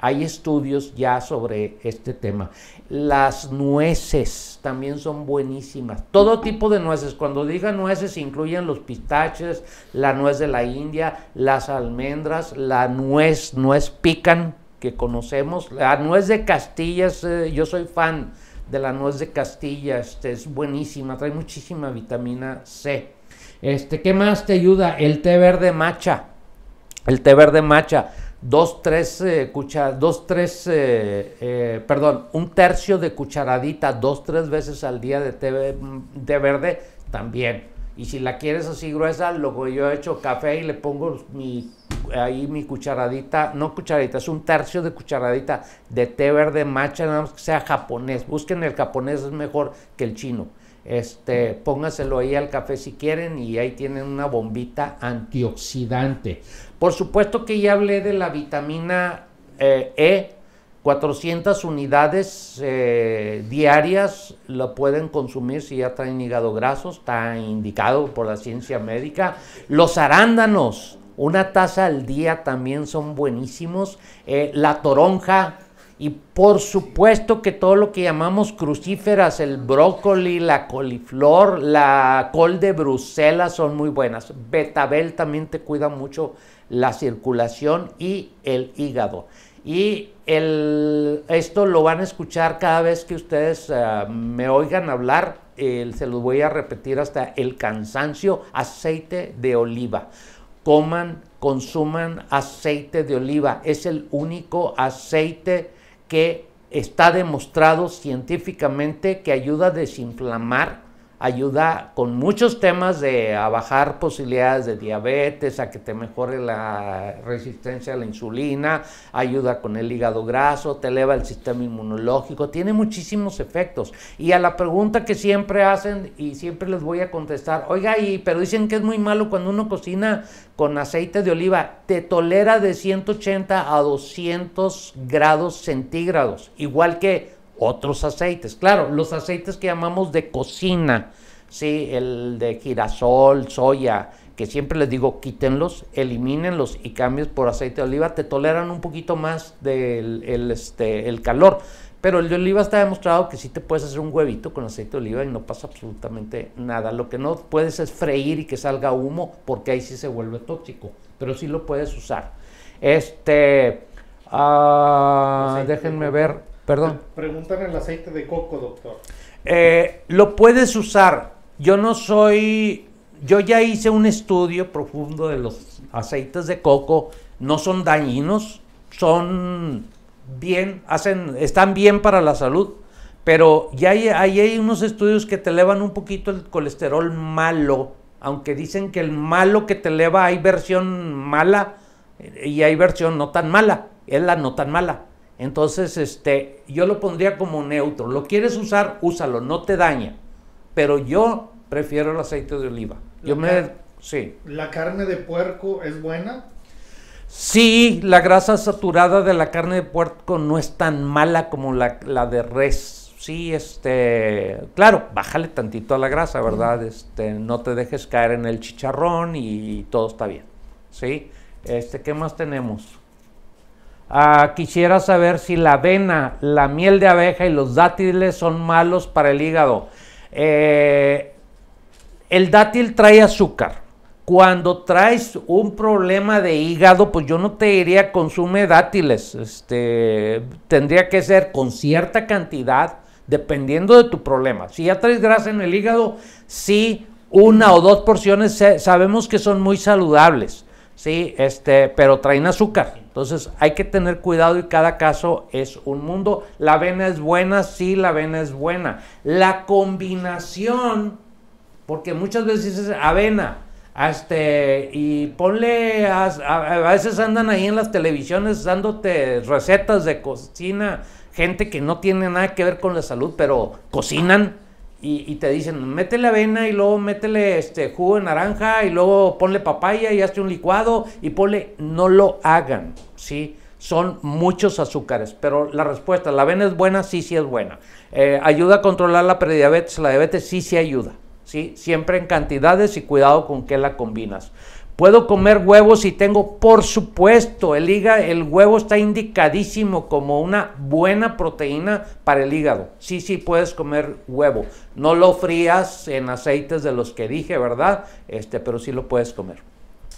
Hay estudios ya sobre este tema. Las nueces también son buenísimas. Todo tipo de nueces. Cuando diga nueces, incluyen los pistaches, la nuez de la India, las almendras, la nuez, nuez pican que conocemos. La nuez de Castilla, eh, yo soy fan de la nuez de Castilla, este, es buenísima, trae muchísima vitamina C. Este, ¿qué más te ayuda? El té verde macha. El té verde macha. Dos, tres eh, cucharadas, dos, tres, eh, eh, perdón, un tercio de cucharadita, dos, tres veces al día de té verde también. Y si la quieres así gruesa, lo que yo he hecho café y le pongo mi ahí mi cucharadita, no cucharadita, es un tercio de cucharadita de té verde matcha, nada más que sea japonés. Busquen el japonés, es mejor que el chino. Este, póngaselo ahí al café si quieren y ahí tienen una bombita antioxidante. Por supuesto que ya hablé de la vitamina eh, E, 400 unidades eh, diarias lo pueden consumir si ya traen hígado graso, está indicado por la ciencia médica. Los arándanos, una taza al día también son buenísimos. Eh, la toronja y por supuesto que todo lo que llamamos crucíferas, el brócoli, la coliflor, la col de Bruselas son muy buenas. Betabel también te cuida mucho la circulación y el hígado. Y el, esto lo van a escuchar cada vez que ustedes eh, me oigan hablar. Eh, se los voy a repetir hasta el cansancio, aceite de oliva coman, consuman aceite de oliva. Es el único aceite que está demostrado científicamente que ayuda a desinflamar ayuda con muchos temas de a bajar posibilidades de diabetes, a que te mejore la resistencia a la insulina, ayuda con el hígado graso, te eleva el sistema inmunológico, tiene muchísimos efectos. Y a la pregunta que siempre hacen y siempre les voy a contestar, oiga, y, pero dicen que es muy malo cuando uno cocina con aceite de oliva, te tolera de 180 a 200 grados centígrados, igual que otros aceites. Claro, los aceites que llamamos de cocina, ¿sí? el de girasol, soya, que siempre les digo, quítenlos, elimínenlos y cambies por aceite de oliva, te toleran un poquito más del el, este, el calor. Pero el de oliva está demostrado que sí te puedes hacer un huevito con aceite de oliva y no pasa absolutamente nada. Lo que no puedes es freír y que salga humo, porque ahí sí se vuelve tóxico. Pero sí lo puedes usar. Este. Ah, déjenme ver. Perdón. Preguntan el aceite de coco, doctor. Eh, lo puedes usar. Yo no soy. Yo ya hice un estudio profundo de los aceites de coco. No son dañinos. Son bien. Hacen, están bien para la salud. Pero ya hay, hay unos estudios que te elevan un poquito el colesterol malo. Aunque dicen que el malo que te eleva hay versión mala eh, y hay versión no tan mala. Es la no tan mala. Entonces, este, yo lo pondría como neutro. Lo quieres usar, úsalo, no te daña. Pero yo prefiero el aceite de oliva. yo me, sí. ¿La carne de puerco es buena? Sí, la grasa saturada de la carne de puerco no es tan mala como la, de res. Sí, este, claro, bájale tantito a la grasa, ¿verdad? Este, no te dejes caer en el chicharrón y, todo está bien. ¿Sí? Este, ¿qué más tenemos? Ah, quisiera saber si la avena, la miel de abeja y los dátiles son malos para el hígado. Eh, el dátil trae azúcar. Cuando traes un problema de hígado, pues yo no te diría consume dátiles. Este, tendría que ser con cierta cantidad, dependiendo de tu problema. Si ya traes grasa en el hígado, sí, una o dos porciones sabemos que son muy saludables. ¿sí? Este, pero traen azúcar. Entonces hay que tener cuidado y cada caso es un mundo. La avena es buena, sí, la avena es buena. La combinación, porque muchas veces es avena. Este, y ponle, a veces andan ahí en las televisiones dándote recetas de cocina, gente que no tiene nada que ver con la salud, pero cocinan y, te dicen, métele avena y luego métele este jugo de naranja y luego ponle papaya y hazte un licuado y ponle, no lo hagan, ¿sí? Son muchos azúcares, pero la respuesta, la avena es buena, sí, sí es buena. Eh, ayuda a controlar la prediabetes, la diabetes sí, sí ayuda, ¿sí? Siempre en cantidades y cuidado con qué la combinas. ¿Puedo comer huevos si tengo? Por supuesto, el, hígado, el huevo está indicadísimo como una buena proteína para el hígado. Sí, sí, puedes comer huevo. No lo frías en aceites de los que dije, ¿verdad? Este, pero sí lo puedes comer.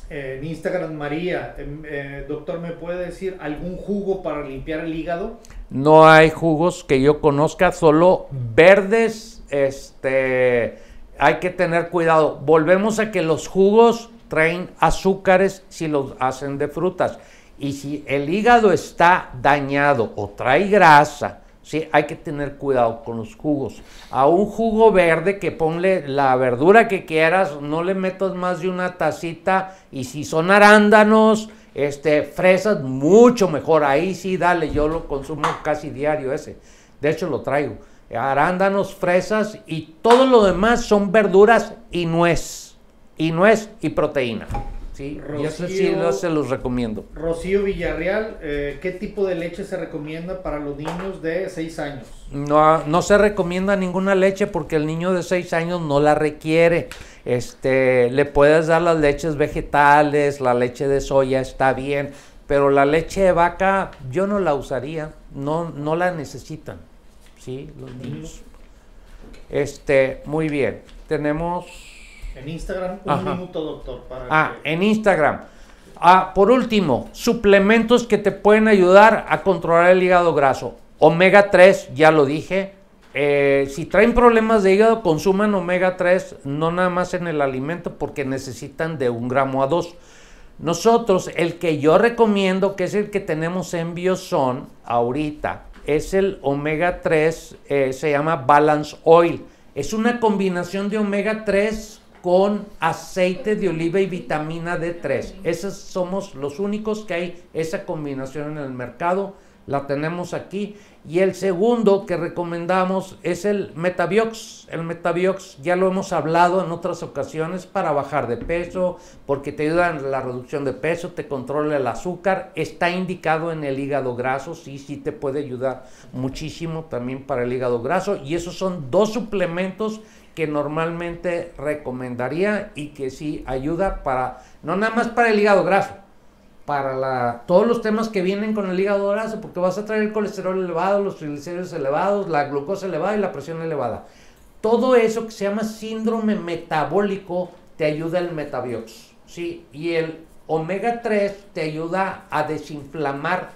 en Instagram, María, em, eh, doctor, ¿me puede decir algún jugo para limpiar el hígado? No hay jugos que yo conozca, solo verdes, este hay que tener cuidado. Volvemos a que los jugos traen azúcares si los hacen de frutas. Y si el hígado está dañado o trae grasa, ¿sí? hay que tener cuidado con los jugos. A un jugo verde que ponle la verdura que quieras, no le metas más de una tacita. Y si son arándanos, este, fresas, mucho mejor. Ahí sí, dale, yo lo consumo casi diario ese. De hecho, lo traigo. Arándanos, fresas y todo lo demás son verduras y nuez y nuez y proteína. Sí, yo sí se los recomiendo. Rocío Villarreal, eh, ¿qué tipo de leche se recomienda para los niños de 6 años? No, no se recomienda ninguna leche porque el niño de 6 años no la requiere. Este, le puedes dar las leches vegetales, la leche de soya está bien, pero la leche de vaca yo no la usaría, no, no la necesitan, ¿sí? Los niños. Este, muy bien, tenemos... En Instagram, un minuto, doctor. ah, en Instagram. Ah, por último, suplementos que te pueden ayudar a controlar el hígado graso. Omega 3, ya lo dije. Eh, si traen problemas de hígado, consuman omega 3, no nada más en el alimento, porque necesitan de un gramo a dos. Nosotros, el que yo recomiendo, que es el que tenemos en Bioson ahorita, es el omega 3, eh, se llama Balance Oil. Es una combinación de omega 3 con aceite de oliva y vitamina D3. Esos somos los únicos que hay esa combinación en el mercado. La tenemos aquí. Y el segundo que recomendamos es el Metabiox. El Metabiox ya lo hemos hablado en otras ocasiones para bajar de peso, porque te ayuda en la reducción de peso, te controla el azúcar. Está indicado en el hígado graso, sí, sí te puede ayudar muchísimo también para el hígado graso. Y esos son dos suplementos que normalmente recomendaría y que sí ayuda para, no nada más para el hígado graso, para todos los temas que vienen con el hígado graso, porque vas a traer el colesterol elevado, los triglicéridos elevados, la glucosa elevada y la presión elevada. Todo eso que se llama síndrome metabólico te ayuda el metabiox, ¿sí? Y el omega 3 te ayuda a desinflamar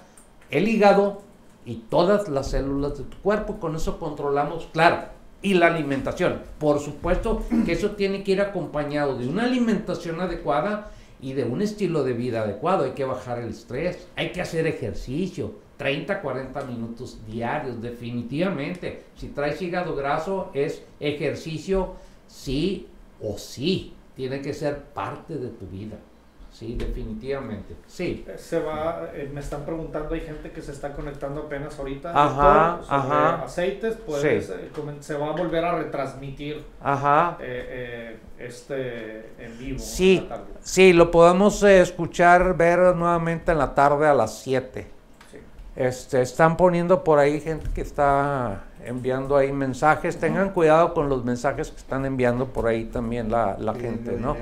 el hígado y todas las células de tu cuerpo. Con eso controlamos, claro, y la alimentación. Por supuesto que eso tiene que ir acompañado de una alimentación adecuada y de un estilo de vida adecuado. Hay que bajar el estrés, hay que hacer ejercicio, 30, 40 minutos diarios, definitivamente. Si traes hígado graso, es ejercicio sí o sí. Tiene que ser parte de tu vida. Sí, definitivamente. Sí. Se va, eh, me están preguntando, hay gente que se está conectando apenas ahorita. Ajá, Aceites, pues eh, se va a volver a retransmitir. Ajá. Eh, este en vivo. Sí, sí, lo podemos escuchar, ver nuevamente en la tarde a las 7. Este, están poniendo por ahí gente que está enviando ahí mensajes. Tengan cuidado con los mensajes que están enviando por ahí también la, gente, ¿no?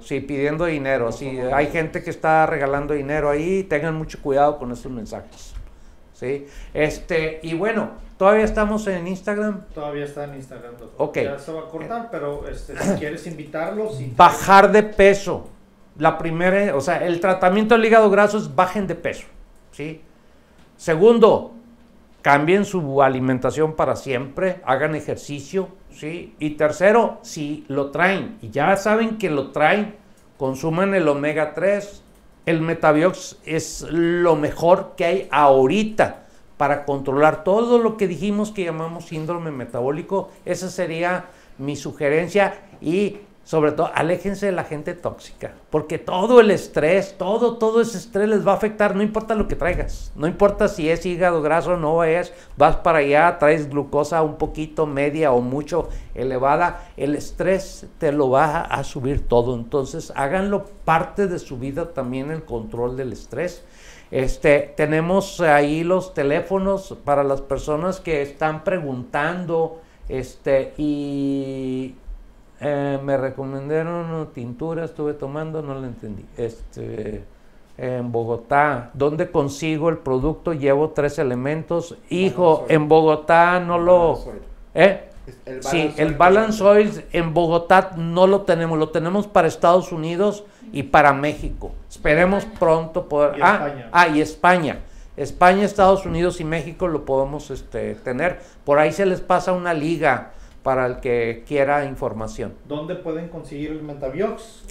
Sí, pidiendo dinero. sí, hay gente que está regalando dinero ahí. Tengan mucho cuidado con esos mensajes. ¿Sí? Este, y bueno, ¿todavía estamos en Instagram? Todavía está en Instagram, Ya se va a cortar, eh, pero este, si quieres invitarlos. Bajar de peso. La primera, o sea, el tratamiento del hígado graso es bajen de peso, ¿sí? Segundo, cambien su alimentación para siempre, hagan ejercicio, ¿sí? Y tercero, si lo traen, y ya saben que lo traen, consuman el omega 3. El metabiox es lo mejor que hay ahorita para controlar todo lo que dijimos que llamamos síndrome metabólico. Esa sería mi sugerencia y sobre todo, aléjense de la gente tóxica, porque todo el estrés, todo, todo ese estrés les va a afectar, no importa lo que traigas, no importa si es hígado graso o no es, vas para allá, traes glucosa un poquito media o mucho elevada, el estrés te lo va a subir todo, entonces háganlo parte de su vida también el control del estrés. Este, tenemos ahí los teléfonos para las personas que están preguntando este, y eh, me recomendaron tintura, estuve tomando, no la entendí. Este, en Bogotá, ¿dónde consigo el producto? Llevo tres elementos. Hijo, en Bogotá no lo... ¿Eh? El sí, el Balance Oil en Bogotá no lo tenemos, lo tenemos para Estados Unidos y para México. Esperemos pronto poder... Ah, ah, y España. España, Estados Unidos y México lo podemos este, tener. Por ahí se les pasa una liga para el que quiera información. ¿Dónde pueden conseguir el Metabiox?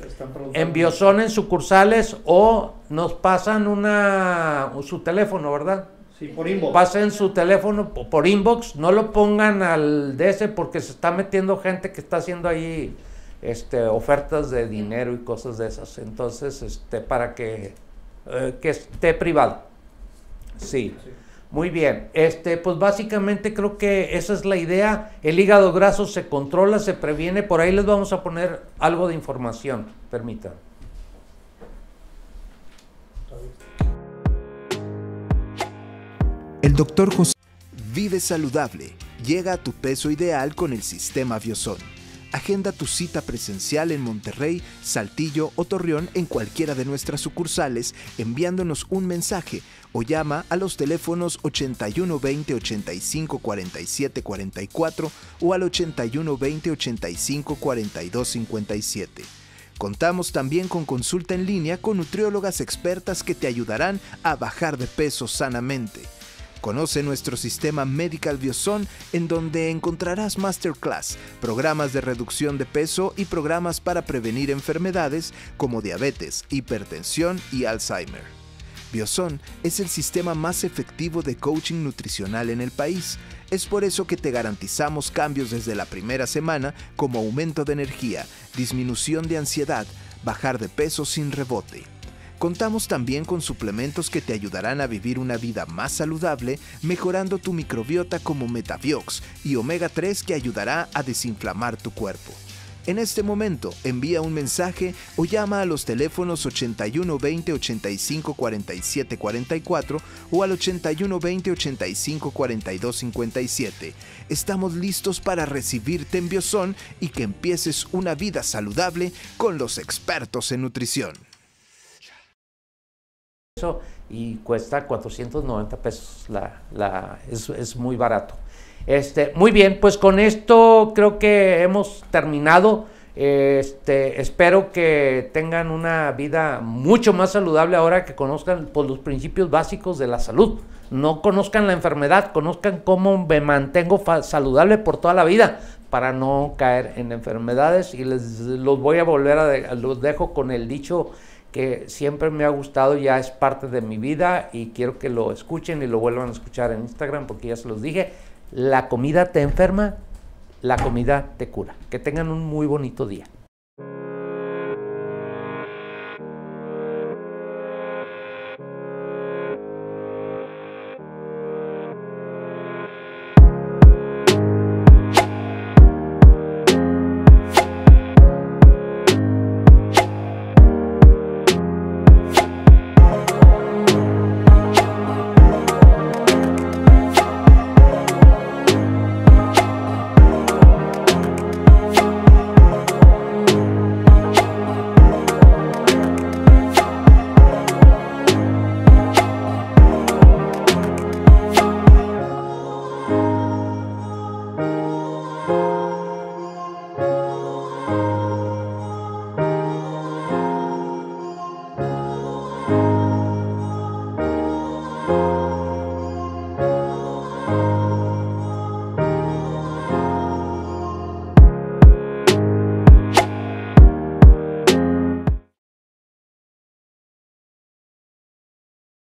en Biosón, en sucursales o nos pasan una su teléfono, ¿verdad? Sí, por inbox. Pasen su teléfono por inbox, no lo pongan al DS porque se está metiendo gente que está haciendo ahí este, ofertas de dinero y cosas de esas. Entonces, este, para que, eh, esté privado. sí. Muy bien, este, pues básicamente creo que esa es la idea. El hígado graso se controla, se previene. Por ahí les vamos a poner algo de información. Permítanme. El doctor José Vive Saludable. Llega a tu peso ideal con el sistema biosol. Agenda tu cita presencial en Monterrey, Saltillo o Torreón en cualquiera de nuestras sucursales enviándonos un mensaje o llama a los teléfonos 81 20 85 47 44 o al 81 20 85 42 57. Contamos también con consulta en línea con nutriólogas expertas que te ayudarán a bajar de peso sanamente. Conoce nuestro sistema Medical Bioson en donde encontrarás masterclass, programas de reducción de peso y programas para prevenir enfermedades como diabetes, hipertensión y Alzheimer. Bioson es el sistema más efectivo de coaching nutricional en el país. Es por eso que te garantizamos cambios desde la primera semana como aumento de energía, disminución de ansiedad, bajar de peso sin rebote Contamos también con suplementos que te ayudarán a vivir una vida más saludable, mejorando tu microbiota como Metaviox y Omega 3 que ayudará a desinflamar tu cuerpo. En este momento, envía un mensaje o llama a los teléfonos 81 20 85 47 44 o al 81 20 85 42 57. Estamos listos para recibirte en Biosón y que empieces una vida saludable con los expertos en nutrición y cuesta 490 pesos, la, la es, muy barato. Este, muy bien, pues con esto creo que hemos terminado. Este, espero que tengan una vida mucho más saludable ahora que conozcan pues, los principios básicos de la salud. No conozcan la enfermedad, conozcan cómo me mantengo saludable por toda la vida para no caer en enfermedades. Y les los voy a volver a los dejo con el dicho que siempre me ha gustado, ya es parte de mi vida y quiero que lo escuchen y lo vuelvan a escuchar en Instagram porque ya se los dije, la comida te enferma, la comida te cura. Que tengan un muy bonito día.